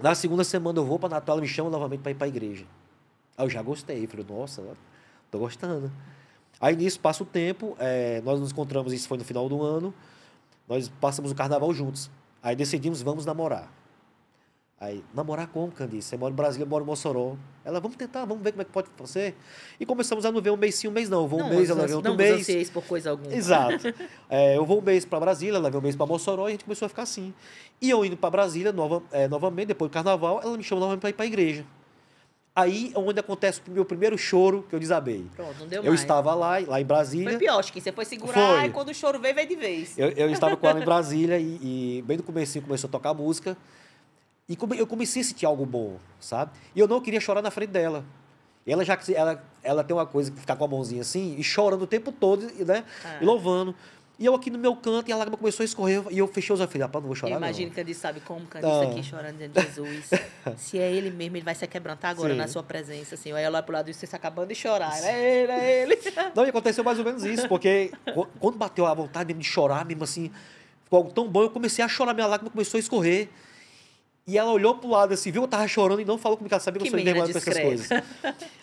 Na segunda semana eu vou para Natal, ela me chama novamente para ir para a igreja. Aí eu já gostei. Falei, nossa, tô gostando. Aí nisso passa o tempo, é, nós nos encontramos, isso foi no final do ano. Nós passamos o carnaval juntos. Aí decidimos, vamos namorar. Aí, namorar como, Candice? Você mora em Brasília eu moro em Mossoró. Ela, vamos tentar, vamos ver como é que pode fazer E começamos a não ver um mês sim, um mês não. Eu vou não, um mês, ela vem outro não mês. Não por coisa alguma. Exato. É, eu vou um mês para Brasília, ela vem um mês para Mossoró e a gente começou a ficar assim. E eu indo para Brasília nova, é, novamente, depois do carnaval, ela me chamou novamente para ir para a igreja. Aí é onde acontece o meu primeiro choro que eu desabei. Pronto, não deu eu mais. Eu estava lá, lá em Brasília. Foi pior, que você foi segurar foi. e quando o choro veio, veio de vez. Eu, eu estava com ela em Brasília e, e bem no começo começou a tocar música. E eu comecei a sentir algo bom, sabe? E eu não queria chorar na frente dela. Ela já ela, ela tem uma coisa que ficar com a mãozinha assim e chorando o tempo todo, né? É. E louvando. E eu aqui no meu canto, e a lágrima começou a escorrer, e eu fechei os olhos. Falei, rapaz, ah, não vou chorar, Imagina que ele sabe como canta isso aqui, chorando diante de Jesus. se é ele mesmo, ele vai se quebrantar agora Sim. na sua presença, assim. Aí ela olha pro lado e você se acabando de chorar. É ele, é ele. não, e aconteceu mais ou menos isso, porque quando bateu a vontade mesmo de chorar, mesmo assim, ficou algo tão bom, eu comecei a chorar, minha lágrima começou a escorrer. E ela olhou pro lado assim, viu? Eu tava chorando e não falou comigo. Ela sabia que, que eu sou envergonhado com essas coisas.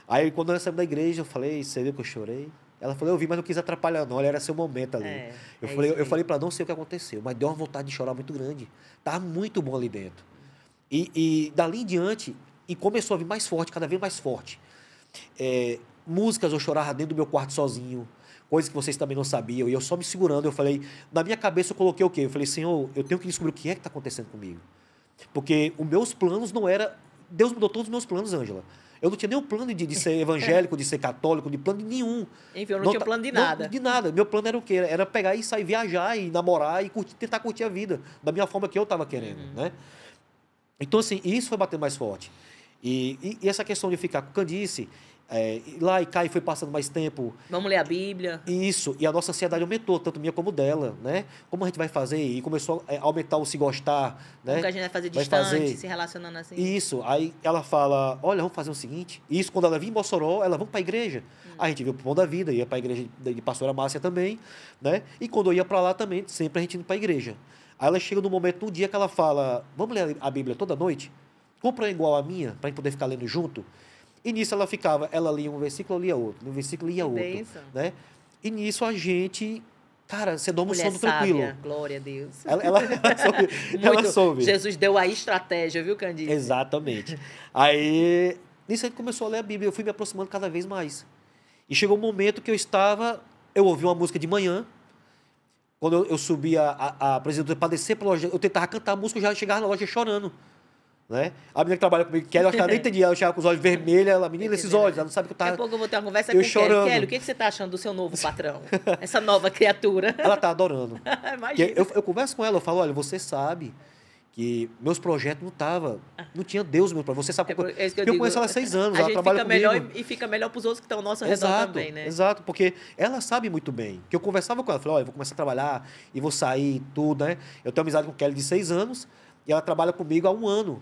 Aí, quando ela saiu da igreja, eu falei, você viu que eu chorei? Ela falou, eu vi, mas não quis atrapalhar, não. Olha, era seu momento ali. É, eu, é falei, eu falei pra ela, não sei o que aconteceu, mas deu uma vontade de chorar muito grande. Tá muito bom ali dentro. E, e dali em diante, e começou a vir mais forte, cada vez mais forte. É, músicas eu chorava dentro do meu quarto sozinho coisas que vocês também não sabiam. E eu só me segurando, eu falei, na minha cabeça eu coloquei o quê? Eu falei, Senhor, eu tenho que descobrir o que é que está acontecendo comigo. Porque os meus planos não era. Deus mudou todos os meus planos, Ângela. Eu não tinha nenhum plano de, de ser evangélico, de ser católico, de plano de nenhum. Enfim, eu não, não tinha tá, plano de nada. Não, de nada. Meu plano era o quê? Era pegar e sair viajar e namorar e curtir, tentar curtir a vida da minha forma que eu estava querendo, uhum. né? Então, assim, isso foi batendo mais forte. E, e, e, essa questão de ficar com Candice é, lá e cá e foi passando mais tempo. Vamos ler a Bíblia. Isso, e a nossa ansiedade aumentou, tanto minha como dela, né? Como a gente vai fazer? E começou a é, aumentar o se gostar, né? Como que a gente vai fazer vai distante, fazer... se relacionando assim. Isso, aí ela fala, olha, vamos fazer o seguinte. isso, quando ela vinha em Mossoró, ela, vamos para a igreja. Hum. A gente veio o Pão da Vida, ia para a igreja de Pastora Márcia também, né? E quando eu ia para lá também, sempre a gente indo para a igreja. Aí ela chega no momento, um dia que ela fala, vamos ler a Bíblia toda noite? Compra igual a minha, para a gente poder ficar lendo junto? E nisso ela ficava, ela lia um versículo, lia outro, um versículo, lia que outro. Né? E nisso a gente Cara, você dorme um sono tranquilo. glória a Deus. Ela, ela, ela, soube, ela soube. Jesus deu a estratégia, viu, Candice? Exatamente. Aí, nisso a gente começou a ler a Bíblia. Eu fui me aproximando cada vez mais. E chegou um momento que eu estava. Eu ouvi uma música de manhã. Quando eu, eu subia a, a, a para descer para a loja, eu tentava cantar a música, eu já chegava na loja chorando. Né? A menina que trabalha comigo, Kelly, eu acho que ela nem entendia, ela chegava com os olhos vermelhos, ela, menina, esses olhos, ela não sabe que eu tá tava... Daqui a pouco eu vou ter uma conversa eu com chorando. Kelly. Kelly, o que, você tá achando do seu novo patrão? Essa nova criatura? Ela tá adorando. Imagina. Eu, eu converso com ela, eu falo, olha, você sabe que meus projetos não tava, ah. não tinha Deus meu para você sabe é, é que, eu, conheço ela há seis anos, a ela gente trabalha fica comigo. melhor e fica melhor para os outros que estão ao nosso redor também, né? Exato, porque ela sabe muito bem. Que eu conversava com ela, falei, olha, vou começar a trabalhar e vou sair tudo, né? Eu tenho amizade com Kelly de seis anos e ela trabalha comigo há um ano.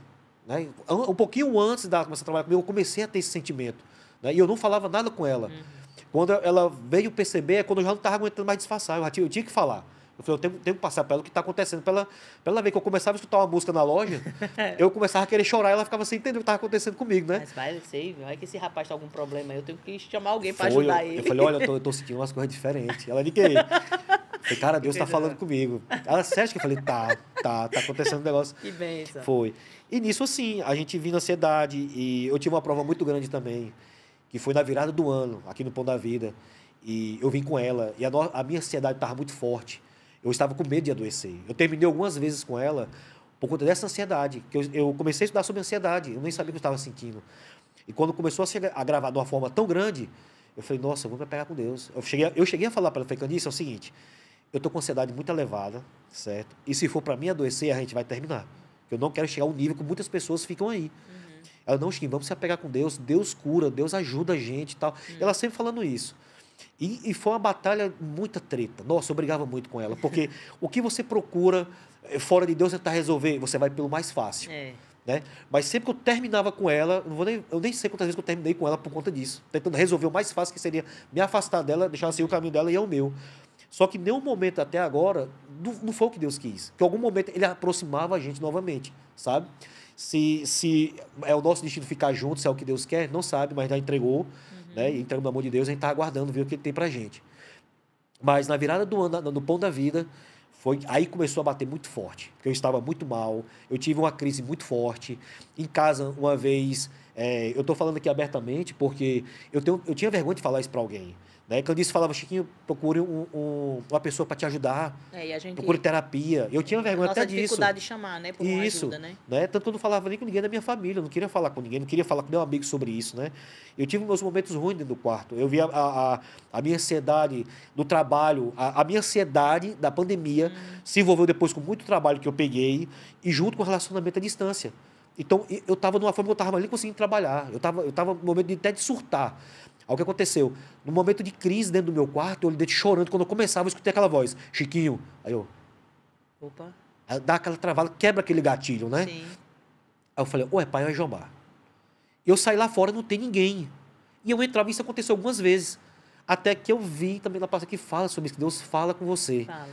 Né? Um pouquinho antes de começar a trabalhar comigo, eu comecei a ter esse sentimento. Né? E eu não falava nada com ela. Uhum. Quando ela veio perceber, é quando eu já não estava aguentando mais disfarçar, eu, tinha, eu tinha que falar. Eu falei, eu tenho, tenho que passar pelo que está acontecendo. Pela, pela vez que eu começava a escutar uma música na loja, eu começava a querer chorar e ela ficava sem entender o que estava acontecendo comigo, né? Mas vai, sei, vai que esse rapaz tem tá algum problema aí, eu tenho que chamar alguém para ajudar eu, ele. Eu falei, olha, eu tô, eu tô sentindo umas coisas diferentes. Ela, de quê? Falei, cara, Deus está falando comigo. Ela, sério que eu falei, tá, tá, tá acontecendo um negócio. Que benção. Foi. E nisso, assim, a gente na ansiedade e eu tive uma prova muito grande também, que foi na virada do ano, aqui no Pão da Vida. E eu vim com ela. E a, no, a minha ansiedade estava muito forte. Eu estava com medo de adoecer. Eu terminei algumas vezes com ela por conta dessa ansiedade. Que eu, eu comecei a estudar sobre ansiedade, eu nem sabia o que eu estava sentindo. E quando começou a, chegar, agravar de uma forma tão grande, eu falei, nossa, eu vou me apegar com Deus. Eu cheguei, eu cheguei a falar para ela, falei, Candice, é o seguinte, eu estou com ansiedade muito elevada, certo? E se for para mim adoecer, a gente vai terminar. Eu não quero chegar ao nível que muitas pessoas ficam aí. Uhum. Ela, não, Chiquinho, vamos se apegar com Deus, Deus cura, Deus ajuda a gente e tal. Uhum. Ela sempre falando isso. E, e, foi uma batalha, muita treta. Nossa, eu brigava muito com ela, porque o que você procura eh, fora de Deus é tentar resolver, você vai pelo mais fácil. É. Né? Mas sempre que eu terminava com ela, nem, eu nem sei quantas vezes eu terminei com ela por conta disso, tentando resolver o mais fácil que seria me afastar dela, deixar assim o caminho dela e é o meu. Só que nenhum momento até agora não, não foi o que Deus quis. Que algum momento ele aproximava a gente novamente, sabe? Se, se é o nosso destino ficar junto, se é o que Deus quer, não sabe, mas já entregou. Né? Uhum. E então, no amor de Deus, a gente está aguardando ver o que ele tem para gente. Mas na virada do ano, no pão da vida, foi aí começou a bater muito forte. Porque eu estava muito mal, eu tive uma crise muito forte. Em casa, uma vez, é, eu estou falando aqui abertamente porque eu, tenho, eu tinha vergonha de falar isso para alguém. Né? Quando então, isso falava, Chiquinho, procure um, um, uma pessoa para te ajudar. É, gente... Procure terapia. Eu tinha vergonha Nossa até disso. dificuldade de chamar, né? Por isso, ajuda, né? né? Tanto que eu não falava nem com ninguém da minha família. Eu não queria falar com ninguém, não queria falar com meu amigo sobre isso, né? Eu tive meus momentos ruins dentro do quarto. Eu via a, a, a minha ansiedade do trabalho, a, a minha ansiedade da pandemia hum. se envolveu depois com muito trabalho que eu peguei e junto com o relacionamento à distância. Então, eu estava numa forma que eu estava ali conseguindo trabalhar. Eu estava eu tava no momento de até de surtar. Aí o que aconteceu? No momento de crise dentro do meu quarto, eu olhei chorando. Quando eu começava, eu escutei aquela voz: Chiquinho. Aí eu. Opa. Aí dá aquela travada, quebra aquele gatilho, né? Sim. Aí eu falei: Ué, pai, vai é Jomar. Eu saí lá fora, não tem ninguém. E eu entrava, isso aconteceu algumas vezes. Até que eu vi também na parte que fala sobre isso, que Deus fala com você. Fala.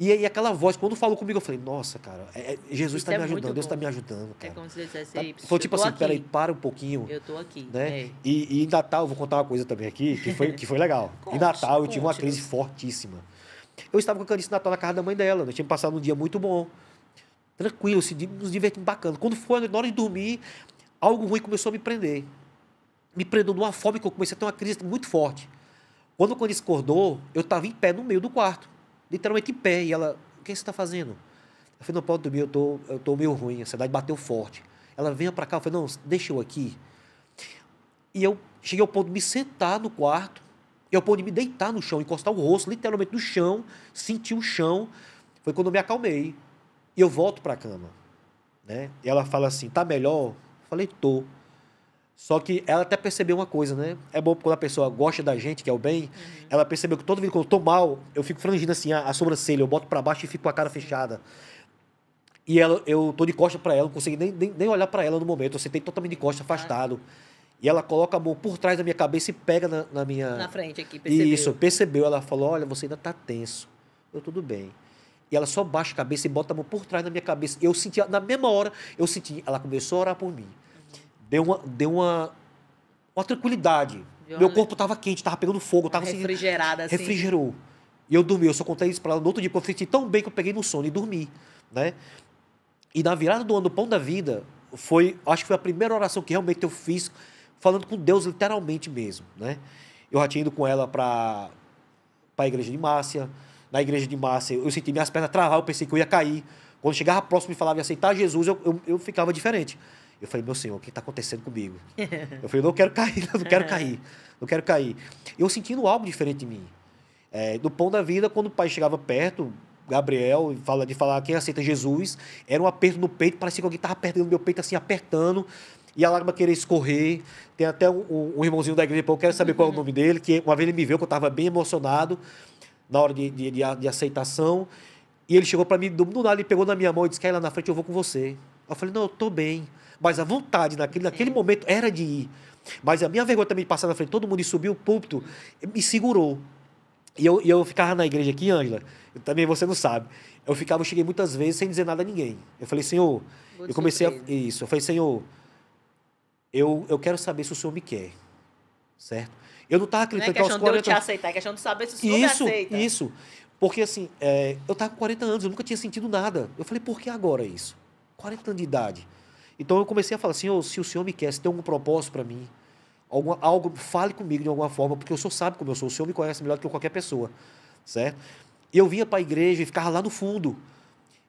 E aí aquela voz, quando falou comigo, eu falei, nossa, cara, é, é Jesus está é me, ajudando, Deus está me ajudando, É como se dissesse, tá, foi tipo assim, peraí, para um pouquinho. Eu tô aqui. Né? É. E, e, em Natal, eu vou contar uma coisa também aqui, que foi, que foi legal. Conte, em Natal, eu tive uma crise fortíssima. Eu estava com a Candice Natal na casa da mãe dela, nós tínhamos passado um dia muito bom. Tranquilo, se, nos divertimos bacana. Quando foi na hora de dormir, algo ruim começou a me prender. Me prendeu numa fome que eu comecei a ter uma crise muito forte. Quando a Clarice acordou, eu estava em pé no meio do quarto literalmente em pé. E ela, o que você está fazendo? Eu falei, não pode dormir, eu tô, eu tô meio ruim, a ansiedade bateu forte. Ela, vem para cá. Eu falei, não, deixa eu aqui. E eu cheguei ao ponto de me sentar no quarto, e ao ponto de me deitar no chão, encostar o rosto literalmente no chão, sentir o chão. Foi quando eu me acalmei. E eu volto para a cama. Né? E ela fala assim, tá melhor? Eu falei, tô. Só que ela até percebeu uma coisa, né? É bom quando a pessoa gosta da gente, que é o bem. Uhum. Ela percebeu que todo vídeo, quando eu tô mal, eu fico frangindo assim a, a sobrancelha, eu boto para baixo e fico com a cara fechada. E ela, eu tô de costa para ela, não consegui nem, nem, nem olhar para ela no momento. Eu sentei totalmente de costa, tá. afastado. E ela coloca a mão por trás da minha cabeça e pega na, na minha. Na frente aqui, percebeu. Isso, percebeu. Ela falou: Olha, você ainda tá tenso. Eu, tudo bem. E ela só baixa a cabeça e bota a mão por trás da minha cabeça. Eu senti, na mesma hora, eu senti. Ela começou a orar por mim deu uma, deu uma, uma tranquilidade. Meu corpo estava quente, estava pegando fogo, estava assim, refrigerada assim. Refrigerou. E eu dormi, eu só contei isso para ela no outro dia, porque eu senti tão bem que eu peguei no sono e dormi, né? E na virada do ano do Pão da Vida, foi, acho que foi a primeira oração que realmente eu fiz falando com Deus literalmente mesmo, né? Eu já tinha ido com ela para a igreja de Márcia, na igreja de Márcia, eu senti minhas pernas travar, eu pensei que eu ia cair. Quando chegava próximo e falava em aceitar Jesus, eu, eu, eu ficava diferente. Eu falei, meu senhor, o que está acontecendo comigo? eu falei, não quero cair, não quero é. cair, não quero cair. Eu sentindo algo diferente em mim. É, no pão da vida, quando o pai chegava perto, Gabriel, fala, de falar quem aceita Jesus, era um aperto no peito, parecia que alguém estava apertando meu peito, assim, apertando, e a lágrima queria escorrer. Tem até um, um, um irmãozinho da igreja, eu quero saber qual é o nome dele, que uma vez ele me viu, que eu estava bem emocionado na hora de, de, de, de aceitação, e ele chegou para mim, do, do nada, ele pegou na minha mão e disse, quer ir lá na frente, eu vou com você. Eu falei, não, eu estou bem. Mas a vontade naquele, naquele é. momento era de ir. Mas a minha vergonha também de passar na frente todo mundo e subir o púlpito me segurou. E eu, eu ficava na igreja aqui, Ângela, também você não sabe. Eu ficava, eu cheguei muitas vezes sem dizer nada a ninguém. Eu falei, Senhor, eu comecei a, isso. Eu falei, Senhor, eu, eu quero saber se o Senhor me quer. Certo? Eu não estava acreditando não é que aos 40 de eu te aceitar, é questão de saber se o Senhor isso, me aceita. Isso. Porque assim, é, eu estava com 40 anos, eu nunca tinha sentido nada. Eu falei, por que agora isso? 40 anos de idade. Então eu comecei a falar assim: oh, se o senhor me quer, se tem algum propósito para mim, alguma, algo, fale comigo de alguma forma, porque o senhor sabe como eu sou, o senhor me conhece melhor do que qualquer pessoa, certo? E eu vinha para a igreja e ficava lá no fundo,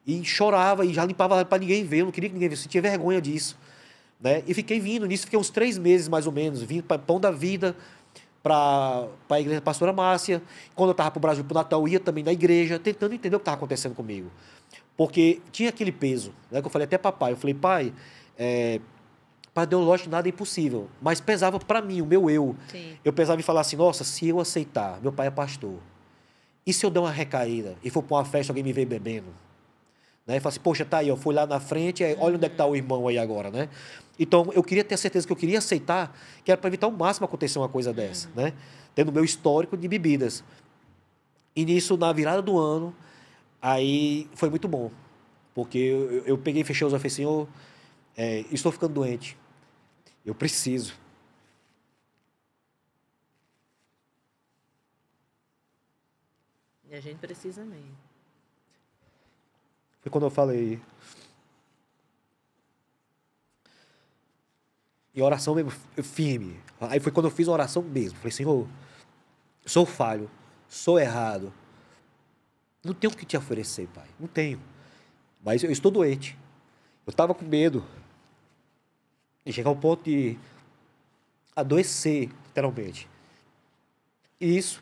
e chorava e já limpava para ninguém ver, eu não queria que ninguém visse, tinha vergonha disso. Né? E fiquei vindo nisso, fiquei uns três meses mais ou menos, vindo para Pão da Vida, para a igreja pastora Márcia. Quando eu estava para o Brasil, para o Natal, ia também na igreja, tentando entender o que estava acontecendo comigo. Porque tinha aquele peso, né? que eu falei até papai, eu falei, pai, é, para Deus, lógico, nada é impossível. Mas pesava para mim, o meu eu. Sim. Eu pesava em falar assim, nossa, se eu aceitar, meu pai é pastor. E se eu der uma recaída e for para uma festa alguém me vê bebendo? Né? E fala assim, poxa, tá aí, eu fui lá na frente, aí, olha onde é que tá o irmão aí agora, né? Então, eu queria ter certeza que eu queria aceitar, que era para evitar o máximo acontecer uma coisa dessa, uhum. né? Tendo meu histórico de bebidas. E nisso, na virada do ano, aí foi muito bom. Porque eu, eu peguei, fechei os oficinas, é, estou ficando doente, eu preciso. E a gente precisa mesmo. Foi quando eu falei. E oração mesmo, firme. Aí foi quando eu fiz a oração mesmo. Falei, Senhor, sou falho, sou errado. Não tenho o que te oferecer, Pai. Não tenho. Mas eu estou doente. Eu estava com medo. E chegar ao ponto de adoecer, literalmente. E isso.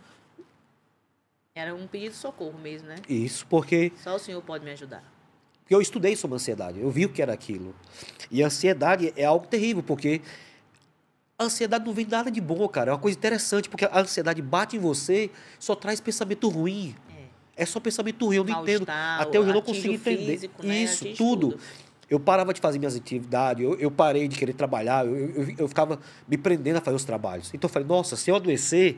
Era um pedido de socorro mesmo, né? Isso, porque. Só o senhor pode me ajudar. Porque eu estudei sobre ansiedade, eu vi o que era aquilo. E a ansiedade é algo terrível, porque a ansiedade não vem nada de bom, cara. É uma coisa interessante, porque a ansiedade bate em você, só traz pensamento ruim. É, é só pensamento ruim, eu não Mal entendo. Até hoje eu não consigo entender. Físico, né? Isso, tudo. tudo. Eu parava de fazer minhas atividades, eu, eu parei de querer trabalhar, eu, eu, eu ficava me prendendo a fazer os trabalhos. Então eu falei, nossa, se eu adoecer,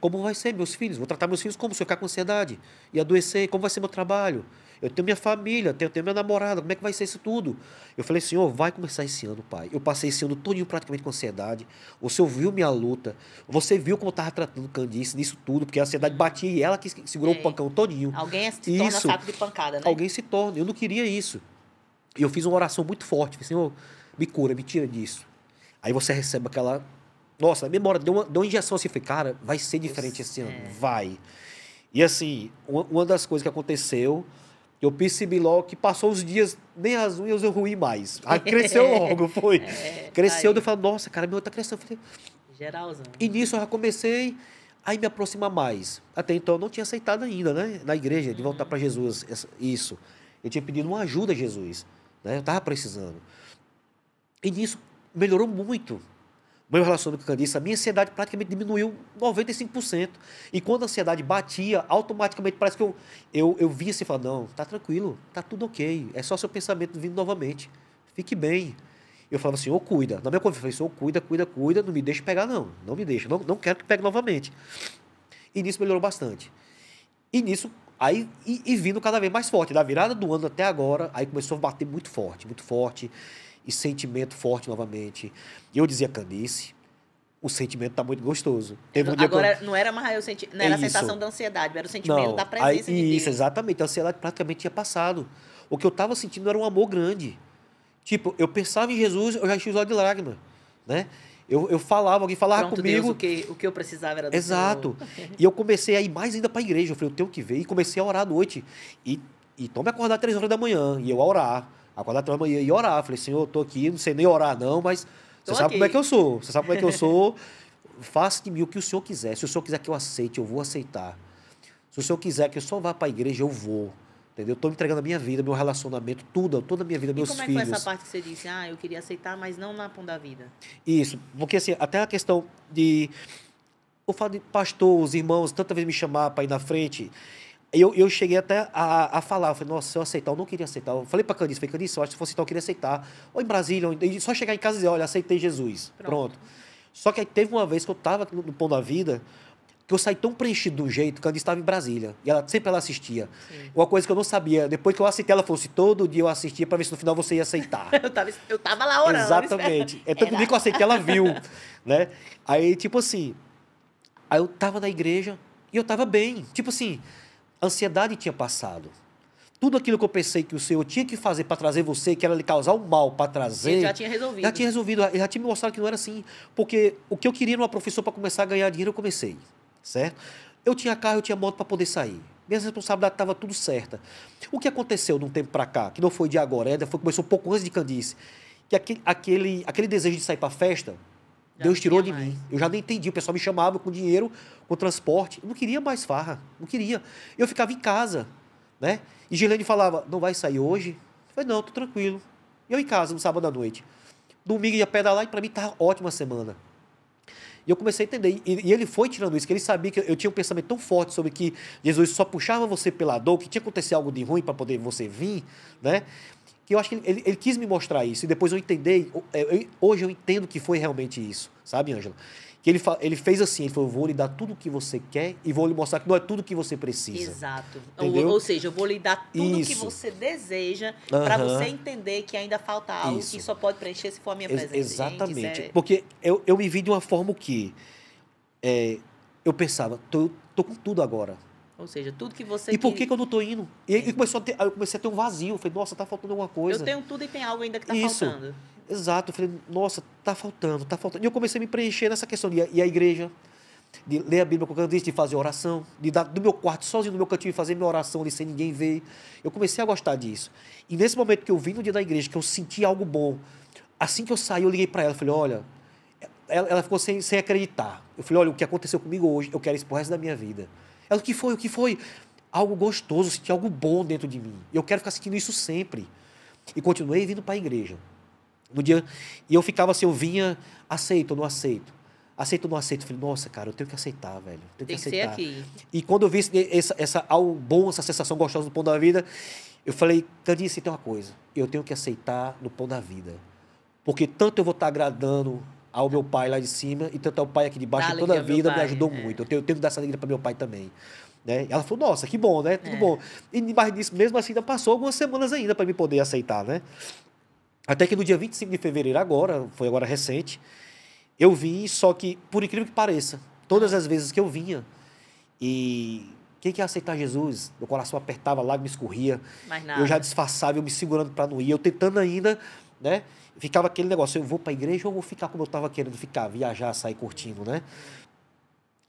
como vai ser meus filhos? Vou tratar meus filhos como se eu ficar com ansiedade e adoecer? Como vai ser meu trabalho? Eu tenho minha família, eu tenho, tenho minha namorada, como é que vai ser isso tudo? Eu falei, Senhor, vai começar esse ano, Pai. Eu passei esse ano todinho praticamente com ansiedade. O Senhor viu minha luta. Você viu como eu estava tratando Candice nisso tudo, porque a ansiedade batia e ela que segurou é. o pancão todinho. Alguém se torna isso, saco de pancada, né? Alguém se torna. Eu não queria isso. E eu fiz uma oração muito forte, falei, Senhor, me cura, me tira disso. Aí você recebe aquela. Nossa, na memória deu uma, deu uma injeção assim, falei, cara, vai ser diferente esse ano, é. vai. E assim, uma, uma das coisas que aconteceu, eu percebi logo que passou os dias, nem as unhas eu ruí mais. Aí cresceu logo, foi. É, tá cresceu, tá eu falei, nossa, cara, meu tá crescendo. falei, Geralzão. E nisso eu já comecei aí me aproximar mais. Até então eu não tinha aceitado ainda, né? Na igreja, de voltar uhum. para Jesus, isso. Eu tinha pedido uma ajuda a Jesus. Né? Eu estava precisando. E nisso melhorou muito meu relacionamento com a Candice, a minha ansiedade praticamente diminuiu 95%. E quando a ansiedade batia, automaticamente parece que eu, eu, eu via assim e falava, não, tá tranquilo, tá tudo ok. É só seu pensamento vindo novamente. Fique bem. Eu falava assim, ô, oh, cuida. Na minha conversa, eu falei oh, cuida, cuida, cuida, não me deixe pegar, não. Não me deixe, não, não quero que pegue novamente. E nisso melhorou bastante. E nisso Aí, e, e, vindo cada vez mais forte. Da virada do ano até agora, aí começou a bater muito forte, muito forte. E sentimento forte novamente. Eu dizia Canice, o sentimento tá muito gostoso. Teve um dia agora, eu... não era mais eu senti... não era a é sensação da ansiedade, era o sentimento não, da presença aí, de Deus. Isso, exatamente. A ansiedade praticamente tinha passado. O que eu estava sentindo era um amor grande. Tipo, eu pensava em Jesus, eu já tinha os olhos de lágrima, né? Eu, eu falava, alguém falava Pronto, comigo. Deus, o, que, o que eu precisava era do Exato. Senhor. E eu comecei a ir mais ainda para a igreja. Eu falei, eu tenho que ver. E comecei a orar à noite. E, e me acordar três horas da manhã. E eu a orar. Acordar três horas da manhã e orar. falei, senhor, eu tô aqui, não sei nem orar não, mas você sabe aqui. como é que eu sou. Você sabe como é que eu sou. Faça de mim o que o senhor quiser. Se o senhor quiser que eu aceite, eu vou aceitar. Se o senhor quiser que eu só vá para a igreja, eu vou. Entendeu? Estou entregando a minha vida, meu relacionamento, tudo, toda a minha vida, e meus filhos. como é que filhos. foi essa parte que você disse? Ah, eu queria aceitar, mas não na pão da vida. Isso, porque assim, até a questão de... Eu fato de pastor, os irmãos, tanta vez me chamar para ir na frente. Eu, eu cheguei até a, a falar, eu falei, nossa, se eu aceitar, eu não queria aceitar. Eu falei para Candice, falei, Candice, eu acho que se fosse então, eu queria aceitar. Ou em Brasília, ou em... só chegar em casa e dizer, olha, aceitei Jesus. Pronto. Pronto. Só que aí teve uma vez que eu estava no Pão da Vida, que eu saí tão preenchido do jeito que a estava em Brasília. E ela sempre ela assistia. Sim. Uma coisa que eu não sabia, depois que eu aceitei, ela falou assim: todo dia eu assistia para ver se no final você ia aceitar. eu, estava eu tava lá orando. É Exatamente. É tanto que eu aceitei, ela viu. né? Aí, tipo assim, aí eu estava na igreja e eu estava bem. Tipo assim, a ansiedade tinha passado tudo aquilo que eu pensei que o Senhor tinha que fazer para trazer você, que era lhe causar o um mal para trazer. Ele já tinha resolvido. Já tinha resolvido, já tinha me mostrado que não era assim. Porque o que eu queria numa profissão para começar a ganhar dinheiro, eu comecei certo? Eu tinha carro, eu tinha moto para poder sair. Minha responsabilidade estava tudo certa. O que aconteceu de um tempo para cá, que não foi de agora, ainda foi, começou um pouco antes de Candice, que aquele, aquele, aquele desejo de sair para festa, já Deus tirou de mais. mim. Eu já nem entendi. O pessoal me chamava com dinheiro, com transporte. Eu não queria mais farra. Não queria. Eu ficava em casa, né? E Gilene falava, não vai sair hoje? Eu falei, não, tô tranquilo. E eu em casa, no sábado à noite. Domingo ia pedalar e para mim tá ótima semana. E eu comecei a entender. E, e ele foi tirando isso, que ele sabia que eu, tinha um pensamento tão forte sobre que Jesus só puxava você pela dor, que tinha que acontecer algo de ruim para poder você vir, né? Que eu acho que ele, ele, ele quis me mostrar isso. E depois eu entendi. Eu, é, eu, hoje eu entendo que foi realmente isso, sabe, Ângela? que ele, ele fez assim, ele falou, vou lhe dar tudo o que você quer e vou lhe mostrar que não é tudo que você precisa. Exato. Entendeu? Ou, ou seja, eu vou lhe dar tudo o que você deseja uhum. para você entender que ainda falta algo Isso. que só pode preencher se for a minha presença. Ex exatamente. Porque eu, eu me vi de uma forma que é, eu pensava, tô, tô com tudo agora. Ou seja, tudo que você. E por que, que eu não estou indo? E, e começou a ter, eu comecei a ter um vazio. Eu falei, nossa, tá faltando alguma coisa. Eu tenho tudo e tem algo ainda que tá Isso. faltando. Exato. Eu falei, nossa, tá faltando, tá faltando. E eu comecei a me preencher nessa questão. De, e a igreja, de ler a Bíblia com de fazer oração, de dar do meu quarto sozinho no meu cantinho e fazer minha oração ali sem ninguém ver. Eu comecei a gostar disso. E nesse momento que eu vim no dia da igreja, que eu senti algo bom, assim que eu saí, eu liguei para ela, falei, olha, ela, ela ficou sem, sem acreditar. Eu falei, olha, o que aconteceu comigo hoje, eu quero isso pro resto da minha vida. Ela, o que foi? O que foi? Algo gostoso, senti algo bom dentro de mim. Eu quero ficar sentindo isso sempre. E continuei vindo para a igreja. No dia, e eu ficava assim, eu vinha, aceito ou não aceito? Aceito ou não aceito? Eu falei, nossa, cara, eu tenho que aceitar, velho. Tenho Tem que, que aceitar. aqui. E quando eu vi essa, essa, algo bom, essa sensação gostosa do pão da vida, eu falei, Candice, tem uma coisa. Eu tenho que aceitar no pão da vida. Porque tanto eu vou estar agradando ao meu pai lá de cima, e tanto ao pai aqui de baixo, toda a vida me ajudou é. muito. Eu tenho, eu tenho que dar essa alegria para meu pai também. Né? E ela falou, nossa, que bom, né? Tudo é. bom. E mais disso, mesmo assim, ainda passou algumas semanas ainda para me poder aceitar, né? Até que no dia 25 de fevereiro, agora, foi agora recente, eu vim, só que, por incrível que pareça, todas as vezes que eu vinha e quem quer aceitar Jesus? Meu coração apertava, lá me escorria. Eu já disfarçava, eu me segurando para não ir, eu tentando ainda, né? Ficava aquele negócio, eu vou para a igreja ou vou ficar como eu estava querendo ficar, viajar, sair curtindo, né?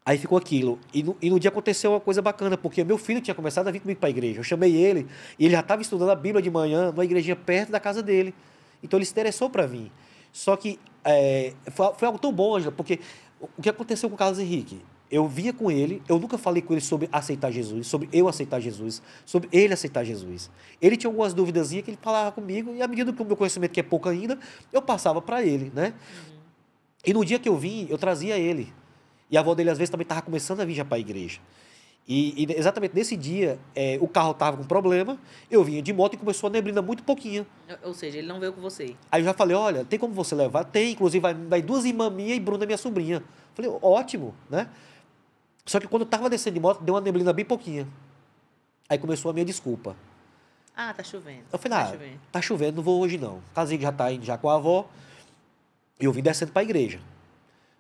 Aí ficou aquilo. E no, e no dia aconteceu uma coisa bacana, porque meu filho tinha começado a vir comigo para a igreja. Eu chamei ele e ele já estava estudando a Bíblia de manhã numa igrejinha perto da casa dele. Então ele se interessou para vir. Só que é, foi, foi, algo tão bom, Angela, porque o que aconteceu com o Carlos Henrique? Eu via com ele, eu nunca falei com ele sobre aceitar Jesus, sobre eu aceitar Jesus, sobre ele aceitar Jesus. Ele tinha algumas dúvidas que ele falava comigo, e à medida que o meu conhecimento, que é pouco ainda, eu passava para ele, né? Uhum. E no dia que eu vim, eu trazia ele. E a avó dele, às vezes, também estava começando a vir já para a igreja. E, e exatamente nesse dia, é, o carro tava com problema, eu vinha de moto e começou a neblina muito pouquinho. Ou seja, ele não veio com você. Aí eu já falei, olha, tem como você levar? Tem, inclusive vai, vai duas irmãs minha e Bruna, minha sobrinha. Falei, ótimo, né? Só que quando eu tava descendo de moto, deu uma neblina bem pouquinha. Aí começou a minha desculpa. Ah, tá chovendo. Eu falei, tá ah, tá chovendo, tá chovendo não vou hoje não. Casinho já tá indo já com a avó. E eu vim descendo para a igreja.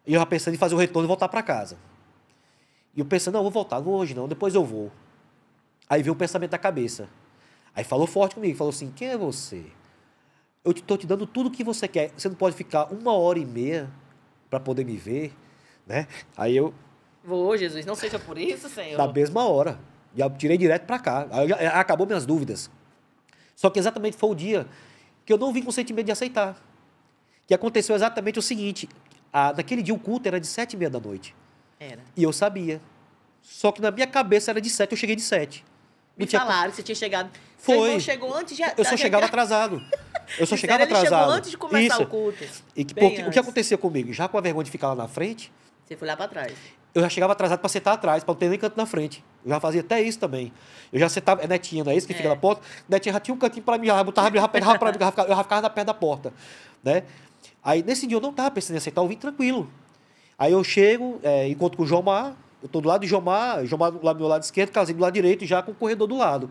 E eu já pensando em fazer o retorno e voltar para casa. E eu pensando, não, eu vou voltar, não hoje não, depois eu vou. Aí veio o pensamento da cabeça. Aí falou forte comigo, falou assim, quem é você? Eu estou te, te dando tudo o que você quer. Você não pode ficar uma hora e meia para poder me ver, né? Aí eu... Vou, Jesus, não seja por isso, Senhor. Da mesma hora. Já tirei direto para cá. Aí já eh, acabou minhas dúvidas. Só que exatamente foi o dia que eu não vim com o sentimento de aceitar. Que aconteceu exatamente o seguinte: a, ah, naquele dia o culto era de sete e meia da noite. Era. E eu sabia. Só que na minha cabeça era de 7, eu cheguei de 7. Me tinha... falaram que você tinha chegado. Foi. chegou antes de... Eu só chegava atrasado. Eu só chegava ele chegou antes de começar o culto. E que, porque, o que acontecia comigo? Já com a vergonha de ficar lá na frente. Você foi lá para trás. Eu já chegava atrasado para sentar atrás, para não ter nem canto na frente. Eu já fazia até isso também. Eu já sentava. É netinha, não é isso que é. fica na porta? Netinha já tinha um cantinho para mim, já botava, já pegava para mim, eu já ficava na perna da porta. Né? Aí nesse dia eu não estava pensando em aceitar, eu vim tranquilo. Aí eu chego, é, encontro com o Jomar, eu estou do lado de Jomar, Jomar do lado, meu lado esquerdo, Casim do lado direito, já com o corredor do lado.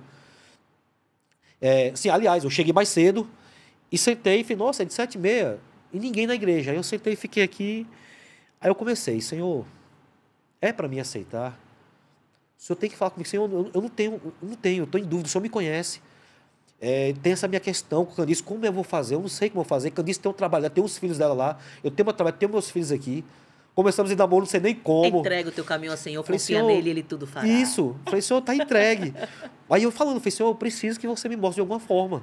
É, assim, aliás, eu cheguei mais cedo e sentei e falei, nossa, é de sete e meia e ninguém na igreja. Aí eu sentei e fiquei aqui. Aí eu comecei, Senhor, é para mim aceitar? O Senhor tem que falar comigo, Senhor, eu, eu não tenho, eu não tenho, estou em dúvida, o Senhor me conhece. É, tem essa minha questão com Candice, como eu vou fazer? Eu não sei como eu vou fazer. Candice tem um trabalho, ela tem os filhos dela lá, eu tenho meu trabalho, tenho meus filhos aqui. Começamos a dar namoro, não sei nem como. Entrega o teu caminho ao Senhor, falei, confia senhor, nele, ele tudo fará. Isso. Falei, senhor, tá entregue. Aí eu falando, falei, senhor, eu preciso que você me mostre de alguma forma.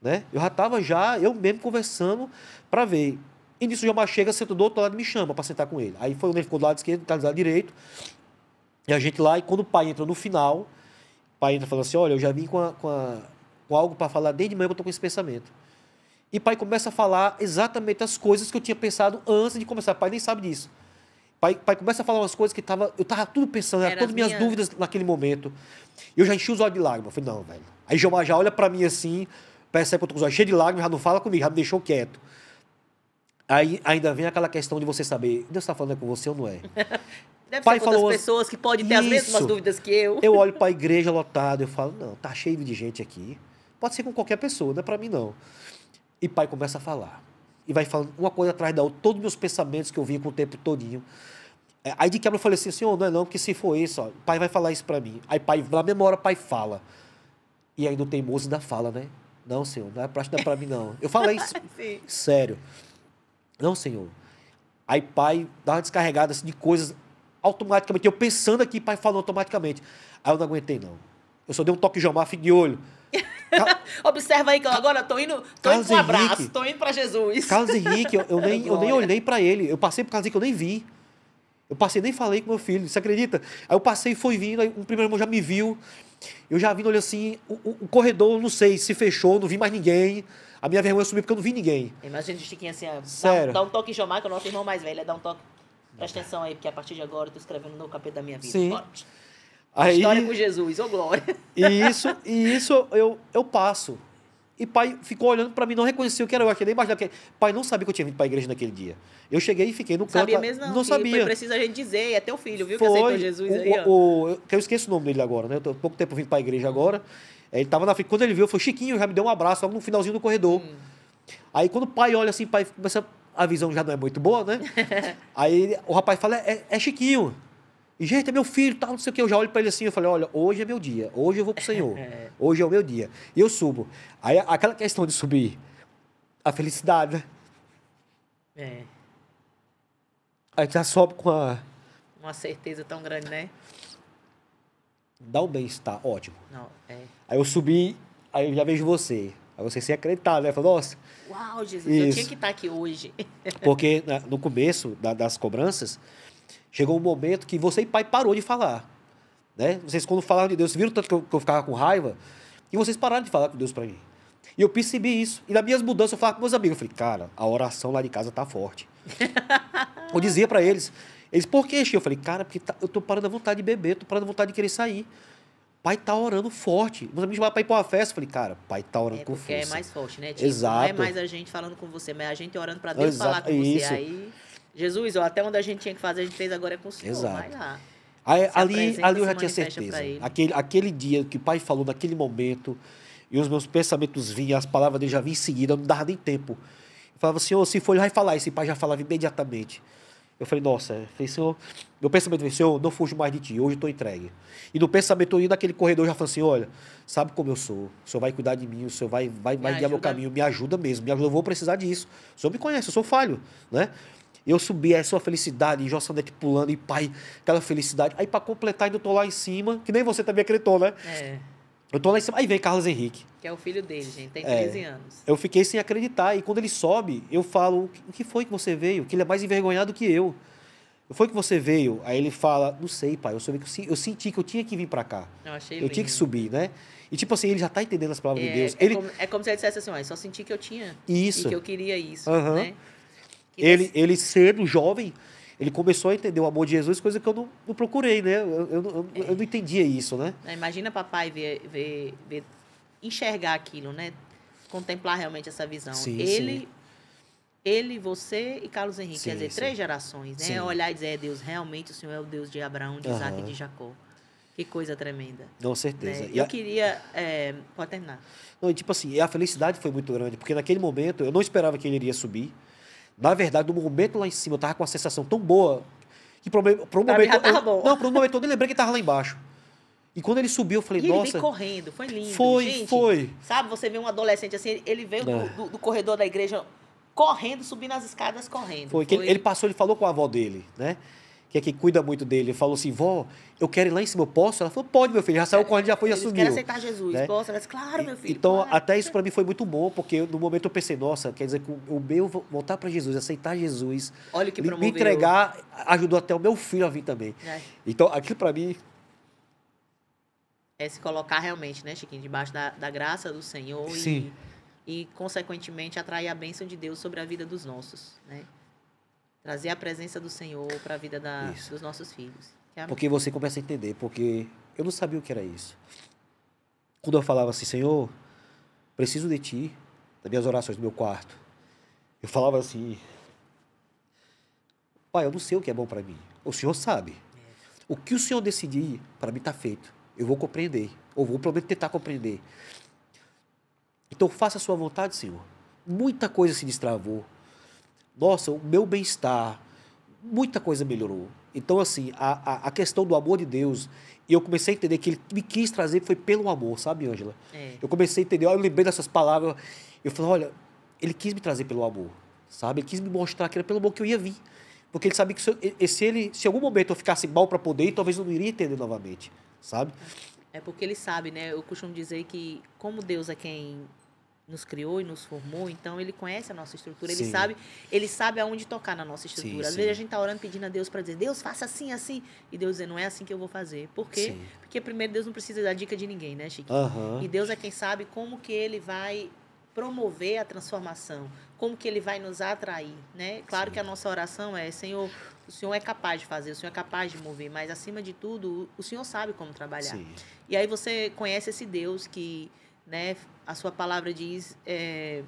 Né? Eu já estava já, eu mesmo conversando para ver. E nisso o Jomar chega, senta do outro lado e me chama para sentar com ele. Aí foi onde ele ficou do lado esquerdo, tá do lado direito. E a gente lá, e quando o pai entra no final, o pai entra falando assim, olha, eu já vim com, a, com, a, com algo para falar desde manhã que eu tô com esse pensamento. E pai começa a falar exatamente as coisas que eu tinha pensado antes de começar. Pai nem sabe disso. Pai, pai começa a falar umas coisas que tava, eu tava tudo pensando, era, era todas minhas, minhas dúvidas naquele momento. Eu já enchi os olhos de lágrimas. Eu falei, não, velho. Aí Gilmar já olha para mim assim, percebe que eu tô com os olhos cheios de lágrimas, já não fala comigo, já me deixou quieto. Aí ainda vem aquela questão de você saber, Deus está falando é com você ou não é? Deve pai ser falou pessoas que podem ter isso. as mesmas dúvidas que eu. Eu olho para a igreja lotada, eu falo, não, tá cheio de gente aqui. Pode ser com qualquer pessoa, não é para mim não. E pai começa a falar. E vai falando uma coisa atrás da outra, todos os meus pensamentos que eu vinha com o tempo todinho. É, aí de quebra eu falei assim, senhor, não é não, que se for isso, ó, pai vai falar isso para mim. Aí pai, na mesma hora, pai fala. E aí no teimoso da fala, né? Não, senhor, não é prática para é mim, não. Eu falei isso. sério. Não, senhor. Aí pai dá uma descarregada assim, de coisas automaticamente. Eu pensando aqui, pai falou automaticamente. Aí eu não aguentei, não. Eu só dei um toque de Jomar, de olho. Cal... Observa aí que agora eu tô indo, tô indo um abraço, Henrique. tô indo para Jesus. Carlos Henrique, eu, eu nem, eu nem olhei para ele. Eu passei por Carlos Henrique, eu nem vi. Eu passei, nem falei com meu filho, você acredita? Aí eu passei, foi vindo, aí o primeiro irmão já me viu. Eu já vindo, olhei assim, o, o, o corredor, não sei, se fechou, não vi mais ninguém. A minha vergonha subiu porque eu não vi ninguém. Imagina o Chiquinho assim, Sério. Dá, dá um toque em Jomar, que é o nosso irmão mais velho, é, dá um toque. Presta atenção aí, porque a partir de agora eu tô escrevendo no novo capítulo da minha vida. Sim. Forte. Aí, História com Jesus, ô oh glória. E isso, e isso eu, eu passo. E pai ficou olhando para mim, não reconheceu o que era eu. aqui nem baixo porque Pai não sabia que eu tinha vindo para a igreja naquele dia. Eu cheguei e fiquei no canto. Sabia mesmo não, não sabia. Foi preciso a gente dizer, é teu filho, viu, foi, que aceitou Jesus o, aí, O, o, que eu esqueço o nome dele agora, né? Eu tô pouco tempo vindo para a igreja agora. Ele tava na frente. Quando ele viu, foi Chiquinho, já me deu um abraço logo no finalzinho do corredor. Hum. Aí quando o pai olha assim, pai, começa, a visão já não é muito boa, né? aí o rapaz fala, é, é Chiquinho gente, é meu filho, tal, não sei o que. Eu já olho para ele assim, eu falei, olha, hoje é meu dia, hoje eu vou pro Senhor, hoje é o meu dia. E eu subo. Aí aquela questão de subir, a felicidade, né? É. Aí já sobe com a. Uma certeza tão grande, né? Dá um bem-estar, ótimo. Não, é. Aí eu subi, aí eu já vejo você. Aí você se acreditar, né? Falou, nossa. Uau, Jesus, isso. eu tinha que estar tá aqui hoje. Porque né, no começo das cobranças, Chegou um momento que você e pai parou de falar. Né? Vocês, quando falaram de Deus, viram tanto que eu, que eu ficava com raiva? E vocês pararam de falar com Deus para mim. E eu percebi isso. E nas minhas mudanças, eu falava com meus amigos. Eu falei, cara, a oração lá de casa tá forte. eu dizia para eles. Eles, por que, Eu falei, cara, porque tá, eu tô parando a vontade de beber, tô parando a vontade de querer sair. Pai tá orando forte. Meus amigos chamaram pra ir pra uma festa. Eu falei, cara, pai tá orando é, com é força. é mais forte, né? Exato. Não é mais a gente falando com você, mas é a gente orando para Deus Exato. falar com isso. você. Aí... Jesus, ó, até onde a gente tinha que fazer, a gente fez agora é com o Senhor. Exato. Vai lá. Aí, ali, ali eu já tinha certeza. Aquele, aquele dia que o pai falou, naquele momento, e os meus pensamentos vinham, as palavras dele já vinham em seguida, não dava nem tempo. Eu falava, Senhor, se for, ele vai falar. Esse pai já falava imediatamente. Eu falei, nossa, eu falei, Senhor, meu pensamento veio, Senhor, não fujo mais de ti, hoje estou entregue. E no pensamento eu ia naquele corredor já falei assim, olha, sabe como eu sou, o Senhor vai cuidar de mim, o Senhor vai, vai, me vai guiar meu caminho, me ajuda mesmo, me ajuda, eu vou precisar disso. O Senhor me conhece, eu sou falho, né? Eu subi, é sua felicidade, Jossandete pulando, e pai, aquela felicidade. Aí para completar, ainda tô lá em cima, que nem você também acreditou, né? É. Eu tô lá em cima, aí vem Carlos Henrique. Que é o filho dele, gente, tem 13 é. anos. Eu fiquei sem acreditar, e quando ele sobe, eu falo, o que foi que você veio? Que ele é mais envergonhado que eu. Foi que você veio? Aí ele fala, não sei, pai, eu, soube que eu, senti que eu tinha que vir para cá. Eu achei Eu lindo. tinha que subir, né? E tipo assim, ele já tá entendendo as palavras é, de Deus. É, ele... como, é como se ele dissesse assim, ó, é só senti que eu tinha. Isso. E que eu queria isso, uhum. né? ele, ele sendo jovem, ele começou a entender o amor de Jesus, coisa que eu não, não procurei, né? Eu, eu, eu, é. eu, não entendia isso, né? É, imagina papai ver, ver, ver, enxergar aquilo, né? Contemplar realmente essa visão. Sim, ele, sim. ele, você e Carlos Henrique, sim, quer dizer, três gerações, né? Olhar e dizer, é Deus, realmente o Senhor é o Deus de Abraão, de uhum. Isaac e de Jacó. Que coisa tremenda. Não, certeza. Né? Eu a... queria. É... Pode terminar. Não, tipo assim, a felicidade foi muito grande, porque naquele momento eu não esperava que ele iria subir. Na verdade, no momento lá em cima, eu tava com uma sensação tão boa que por um momento. Eu, Não, para um momento eu nem lembrei que tava lá embaixo. E quando ele subiu, eu falei, e nossa. Ele veio correndo, foi lindo. Foi, Gente, foi. Sabe, você vê um adolescente assim, ele veio do, é. do, do, corredor da igreja correndo, subindo as escadas correndo. Foi, foi. Ele, ele, passou, ele falou com a avó dele, né? que é quem cuida muito dele, falou assim: vó, eu quero ir lá em cima, eu posso? Ela falou: pode, meu filho, já saiu correndo, já foi e assumiu. Quer aceitar Jesus, né? posso? Ela disse: claro, meu filho. Então, até isso para mim foi muito bom, porque no momento eu pensei: nossa, quer dizer que o meu voltar para Jesus, aceitar Jesus, Olha que me entregar, ajudou até o meu filho a vir também. É. Então, aquilo para mim. É se colocar realmente, né, Chiquinho, debaixo da, da graça do Senhor Sim. E, e, consequentemente, atrair a bênção de Deus sobre a vida dos nossos, né? Trazer a presença do Senhor para a vida da, dos nossos filhos. É porque você começa a entender, porque eu não sabia o que era isso. Quando eu falava assim, Senhor, preciso de Ti, das minhas orações no meu quarto, eu falava assim, Pai, eu não sei o que é bom para mim. O Senhor sabe. O que o Senhor decidir, para mim está feito. Eu vou compreender, ou vou pelo menos tentar compreender. Então faça a sua vontade, Senhor. Muita coisa se destravou nossa, o meu bem-estar, muita coisa melhorou. Então, assim, a, a, a, questão do amor de Deus, eu comecei a entender que ele me quis trazer foi pelo amor, sabe, Ângela? É. Eu comecei a entender, eu lembrei dessas palavras, eu falei, olha, ele quis me trazer pelo amor, sabe? Ele quis me mostrar que era pelo amor que eu ia vir. Porque ele sabia que se, eu, se ele, se em algum momento eu ficasse mal para poder, ir, talvez eu não iria entender novamente, sabe? É porque ele sabe, né? Eu costumo dizer que, como Deus é quem nos criou e nos formou, então ele conhece a nossa estrutura, ele sim. sabe, ele sabe aonde tocar na nossa estrutura. Sim, Às sim. vezes a gente está orando pedindo a Deus para dizer, Deus faça assim, assim, e Deus dizer, não é assim que eu vou fazer. Por quê? Porque primeiro Deus não precisa da dica de ninguém, né, Chiquinho? E Deus é quem sabe como que ele vai promover a transformação, como que ele vai nos atrair, né? Claro que a nossa oração é, Senhor, o Senhor é capaz de fazer, o Senhor é capaz de mover, mas acima de tudo, o Senhor sabe como trabalhar. E aí você conhece esse Deus que né? A sua palavra diz: é,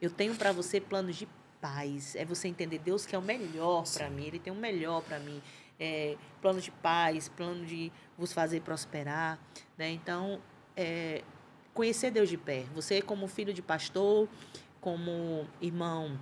Eu tenho para você planos de paz. É você entender Deus que é o melhor para mim. Ele tem o melhor para mim. É, plano de paz, plano de vos fazer prosperar, né? Então, é, conhecer Deus de pé. Você como filho de pastor, como irmão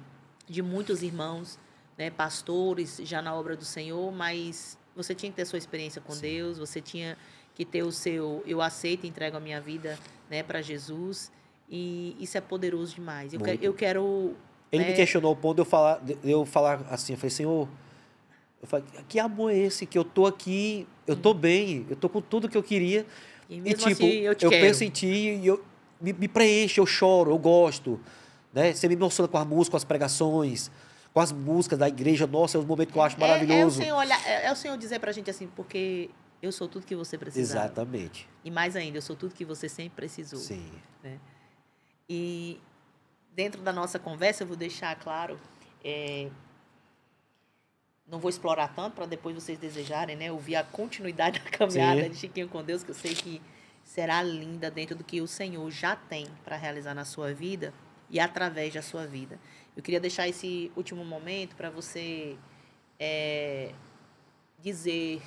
de muitos irmãos, né? Pastores já na obra do Senhor, mas você tinha que ter sua experiência com Sim. Deus. Você tinha que ter o seu, eu aceito e entrego a minha vida né, para Jesus. E isso é poderoso demais. Eu, quero, eu quero. Ele né, me questionou o ponto de eu falar, de eu falar assim, eu falei, Senhor, eu falei, que amor é esse? Que eu tô aqui, eu tô bem, eu tô com tudo que eu queria. E, e tipo, assim, eu, eu penso em ti e eu, me, me preenche, eu choro, eu gosto. Né? Você me emociona com as músicas, com as pregações, com as músicas da igreja. Nossa, é um momento que eu acho maravilhoso. É, é, é, o, Senhor, dizer é, é o Senhor dizer pra gente assim, porque eu sou tudo que você precisa. Exatamente. E mais ainda, eu sou tudo que você sempre precisou. Sim. Né? E dentro da nossa conversa, eu vou deixar claro. É, não vou explorar tanto para depois vocês desejarem, né? Ouvir a continuidade da caminhada Sim. de Chiquinho com Deus, que eu sei que será linda dentro do que o Senhor já tem para realizar na sua vida e através da sua vida. Eu queria deixar esse último momento para você é, dizer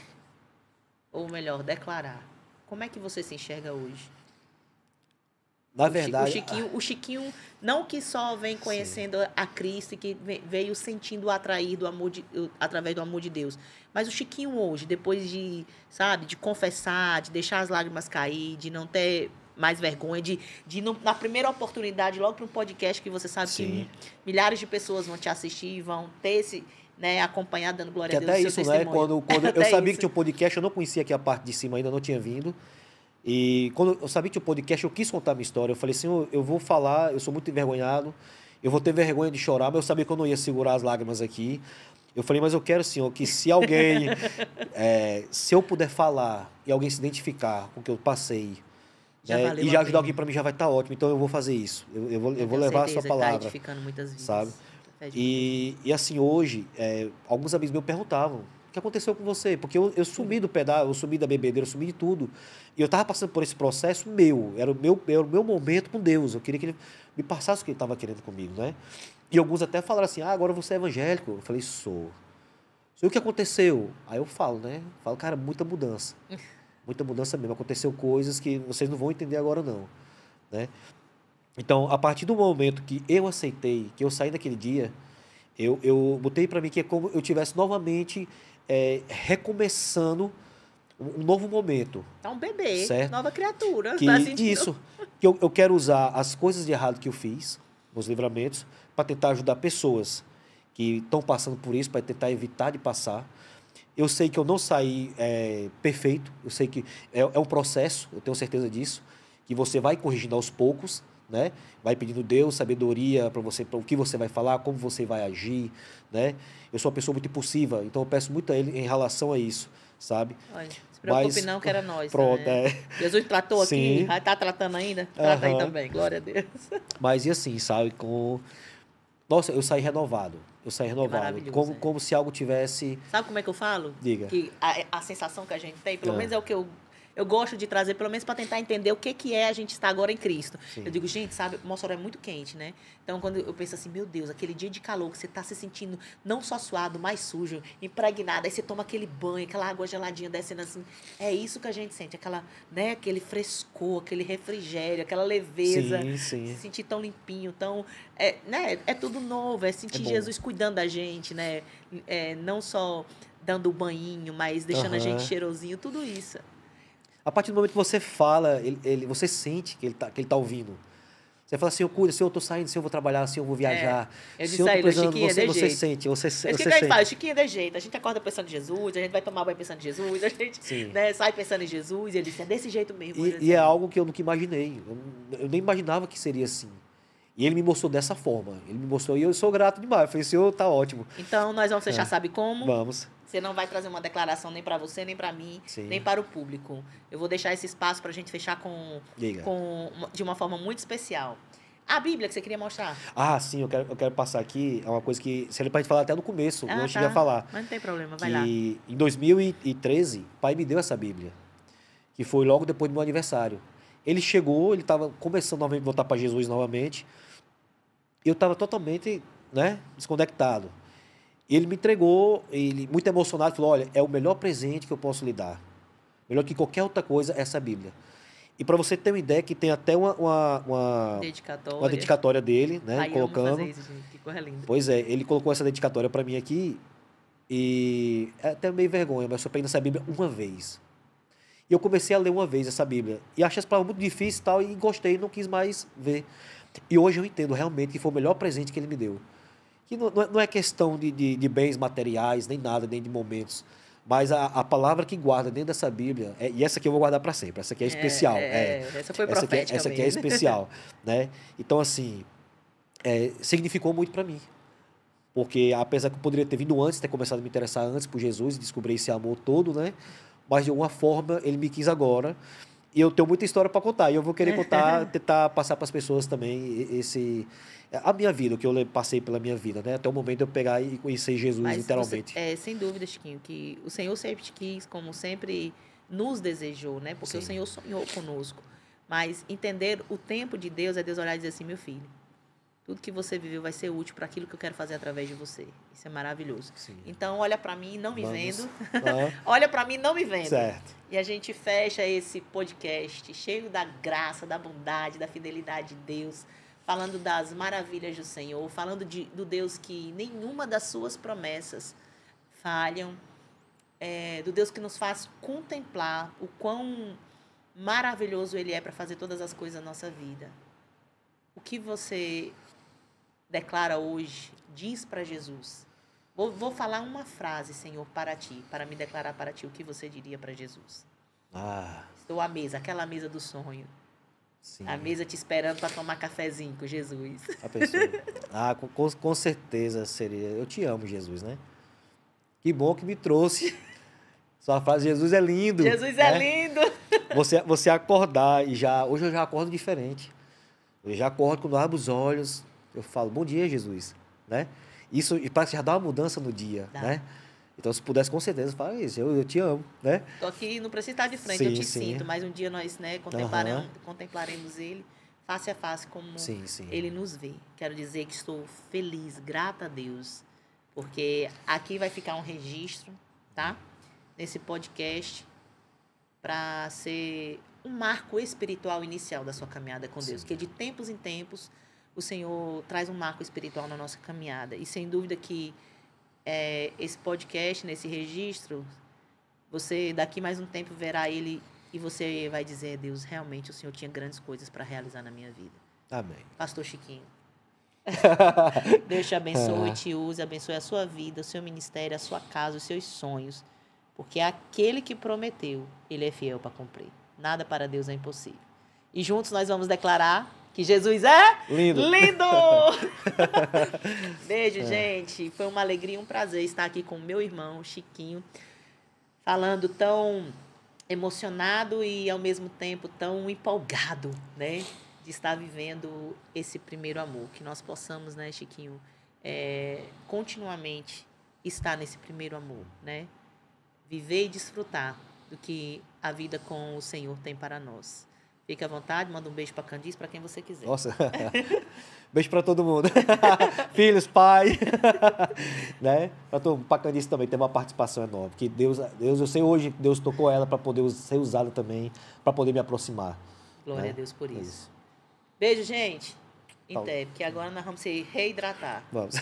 ou melhor, declarar. Como é que você se enxerga hoje? Na verdade. o, Chiquinho, ah. o Chiquinho, não que só vem conhecendo sim. a Cristo e que veio sentindo atraído do amor de, através do amor de Deus, mas o Chiquinho hoje, depois de, sabe, de confessar, de deixar as lágrimas cair, de não ter mais vergonha, de, de não, na primeira oportunidade, logo para um podcast que você sabe sim. que milhares de pessoas vão te assistir, vão ter esse, né, acompanhar dando glória que a Deus. Até isso, né? Quando, quando eu sabia isso. que tinha um podcast, eu não conhecia aqui a parte de cima ainda, não tinha vindo. E quando eu sabia que tinha um podcast, eu quis contar minha história. Eu falei assim, eu, vou falar, eu sou muito envergonhado, eu vou ter vergonha de chorar, mas eu sabia que eu não ia segurar as lágrimas aqui. Eu falei, mas eu quero, senhor, que se alguém, é, se eu puder falar e alguém se identificar com o que eu passei, já né, e já ajudar alguém para mim, já vai estar tá ótimo. Então eu vou fazer isso. Eu, eu vou, eu, eu vou levar a sua tá palavra. Tá edificando muitas vezes. Sabe? E, e assim, hoje, é, alguns amigos me perguntavam, o que aconteceu com você? Porque eu, eu sumi do pedal, eu sumi da bebedeira, eu sumi de tudo. E eu estava passando por esse processo meu, era o meu, era o meu momento com Deus. Eu queria que ele me passasse o que ele estava querendo comigo, né? E alguns até falaram assim: ah, agora você é evangélico. Eu falei: sou. E o que aconteceu? Aí eu falo, né? Falo, cara, muita mudança. Muita mudança mesmo. Aconteceu coisas que vocês não vão entender agora, não. Né? Então, a partir do momento que eu aceitei, que eu saí daquele dia, eu, eu botei para mim que é como eu tivesse novamente é, recomeçando um, um novo momento. É um bebê, certo? nova criatura. Que, tá isso. Que eu, eu quero usar as coisas de errado que eu fiz, os livramentos, para tentar ajudar pessoas que estão passando por isso, para tentar evitar de passar. Eu sei que eu não saí é, perfeito, eu sei que é, é um processo, eu tenho certeza disso, que você vai corrigindo aos poucos né? Vai pedindo Deus sabedoria para você, para o que você vai falar, como você vai agir, né? Eu sou uma pessoa muito impulsiva, então eu peço muito a ele em relação a isso, sabe? Olha, se preocupe Mas, não, que era nós. Pronto, né? é. Jesus tratou aqui, está tratando ainda? Trata uhum. aí também, glória a Deus. Mas e assim, sabe, com... Nossa, eu saí renovado. Eu saí renovado. Como, é. como se algo tivesse... Sabe como é que eu falo? Diga. Que a, a sensação que a gente tem, pelo é. menos é o que eu eu gosto de trazer, pelo menos para tentar entender o que, que é a gente estar agora em Cristo. Sim. Eu digo, gente, sabe, Mossoró é muito quente, né? Então, quando eu penso assim, meu Deus, aquele dia de calor que você está se sentindo não só suado, mas sujo, impregnado, aí você toma aquele banho, aquela água geladinha descendo assim. É isso que a gente sente, aquela, né, aquele frescor, aquele refrigério, aquela leveza. Sim, sim. Se sentir tão limpinho, tão. É, né, é tudo novo, é sentir é Jesus cuidando da gente, né? É, não só dando o banho, mas deixando uhum. a gente cheirosinho, tudo isso. A partir do momento que você fala, ele, ele você sente que ele está que ele tá ouvindo. Você fala assim, eu cuido, se eu tô saindo, se eu vou trabalhar, se eu vou é, viajar. É, eu se eu tô precisando, você, é você sente, você, é você sente. É que a fala, Chiquinha de jeito. A gente acorda pensando em Jesus, a gente vai tomar banho pensando em Jesus, a gente né, sai pensando em Jesus. ele disse, é desse jeito mesmo. E, e é algo que eu nunca imaginei. Eu, eu nem imaginava que seria assim. E ele me mostrou dessa forma. Ele me mostrou e eu sou grato demais. Eu falei, senhor, tá ótimo. Então, nós vamos fechar, é. sabe como? Vamos. Você não vai trazer uma declaração nem para você, nem para mim, Sim. nem para o público. Eu vou deixar esse espaço para a gente fechar com, com de uma forma muito especial. A Bíblia que você queria mostrar. Ah, sim, eu quero, eu quero passar aqui. É uma coisa que seria ele gente falar até no começo, ah, eu não tá. cheguei a falar. Mas não tem problema, vai lá. Em 2013, o pai me deu essa Bíblia, que foi logo depois do meu aniversário. Ele chegou, ele estava começando novamente a voltar para Jesus novamente eu estava totalmente né, desconectado. Ele me entregou, ele muito emocionado, falou: Olha, é o melhor presente que eu posso lhe dar. Melhor que qualquer outra coisa, essa é Bíblia. E para você ter uma ideia, que tem até uma, uma, uma, dedicatória. uma dedicatória. dele, né? Ai, colocando. Isso, que coisa linda. Pois é, ele colocou essa dedicatória para mim aqui. E é até meio vergonha, mas eu só peguei essa Bíblia uma vez. E eu comecei a ler uma vez essa Bíblia. E achei as palavras muito difíceis e tal, e gostei, não quis mais ver. E hoje eu entendo realmente que foi o melhor presente que ele me deu. Que não, é, não é questão de, de, de, bens materiais, nem nada, nem de momentos. Mas a, a palavra que guarda dentro dessa Bíblia, é, e essa que eu vou guardar para sempre, essa aqui é, é especial. É, é, essa foi essa aqui, é, essa aqui é especial. né? Então, assim, significou muito para mim. Porque apesar que eu poderia ter vindo antes, ter começado a me interessar antes por Jesus e descobrir esse amor todo, né? Mas de alguma forma ele me quis agora. E eu tenho muita história para contar. E eu vou querer contar, tentar passar para as pessoas também esse a minha vida, o que eu passei pela minha vida, né? Até o momento de eu pegar e conhecer Jesus Mas literalmente. Você, é, sem dúvida, Chiquinho, que o Senhor sempre te quis, como sempre nos desejou, né? Porque Sim. o Senhor sonhou conosco. Mas entender o tempo de Deus é Deus olhar e dizer assim, meu filho, tudo que você viveu vai ser útil para aquilo que eu quero fazer através de você. Isso é maravilhoso. Sim. Então, olha para mim, não me Vamos. vendo. Ah. olha para mim, não me vendo. Certo. E a gente fecha esse podcast cheio da graça, da bondade, da fidelidade de Deus, falando das maravilhas do Senhor, falando de, do Deus que nenhuma das suas promessas falham, é, do Deus que nos faz contemplar o quão maravilhoso Ele é para fazer todas as coisas na nossa vida. O que você declara hoje, diz para Jesus: vou, vou, falar uma frase, Senhor, para ti, para me declarar para ti o que você diria para Jesus. Ah. Estou à mesa, aquela mesa do sonho. Sim. A mesa te esperando para tomar cafezinho com Jesus. A pessoa. Ah, com, com certeza seria. Eu te amo, Jesus, né? Que bom que me trouxe. Sua frase, Jesus é lindo. Jesus é né? é lindo. Você, você acordar e já. Hoje eu já acordo diferente. Eu já acordo com novos olhos, eu falo, bom dia, Jesus, né? Isso, e parece já dá uma mudança no dia, dá. né? Então, se pudesse, com certeza, fala isso, eu, eu te amo, né? Tô aqui, não precisa estar de frente, sim, eu te sim. sinto, mas um dia nós, né, contemplaremos, uhum. contemplaremos ele face a face como sim, ele nos vê. Quero dizer que estou feliz, grata a Deus, porque aqui vai ficar um registro, tá? Nesse podcast para ser um marco espiritual inicial da sua caminhada com Deus, que de tempos em tempos o Senhor traz um marco espiritual na nossa caminhada. E sem dúvida que é, esse podcast, nesse registro, você daqui mais um tempo verá ele e você vai dizer, Deus, realmente o Senhor tinha grandes coisas para realizar na minha vida. Amém. Pastor Chiquinho. Deus te abençoe, é. te use, abençoe a sua vida, o seu ministério, a sua casa, os seus sonhos. Porque é aquele que prometeu, ele é fiel para cumprir. Nada para Deus é impossível. E juntos nós vamos declarar que Jesus é lindo. lindo. Beijo, é. gente. Foi uma alegria, um prazer estar aqui com meu irmão Chiquinho, falando tão emocionado e ao mesmo tempo tão empolgado, né, de estar vivendo esse primeiro amor. Que nós possamos, né, Chiquinho, é, continuamente estar nesse primeiro amor, né? Viver e desfrutar do que a vida com o Senhor tem para nós. Fique à vontade, manda um beijo para Candice, para quem você quiser. Nossa, beijo para todo mundo. Filhos, pai, né? Para Candice também tem uma participação enorme, que Deus, Deus eu sei hoje que Deus tocou ela para poder ser usada também, para poder me aproximar. Glória né? a Deus por é isso. É isso. Beijo, gente. Em porque agora nós vamos se reidratar. Vamos.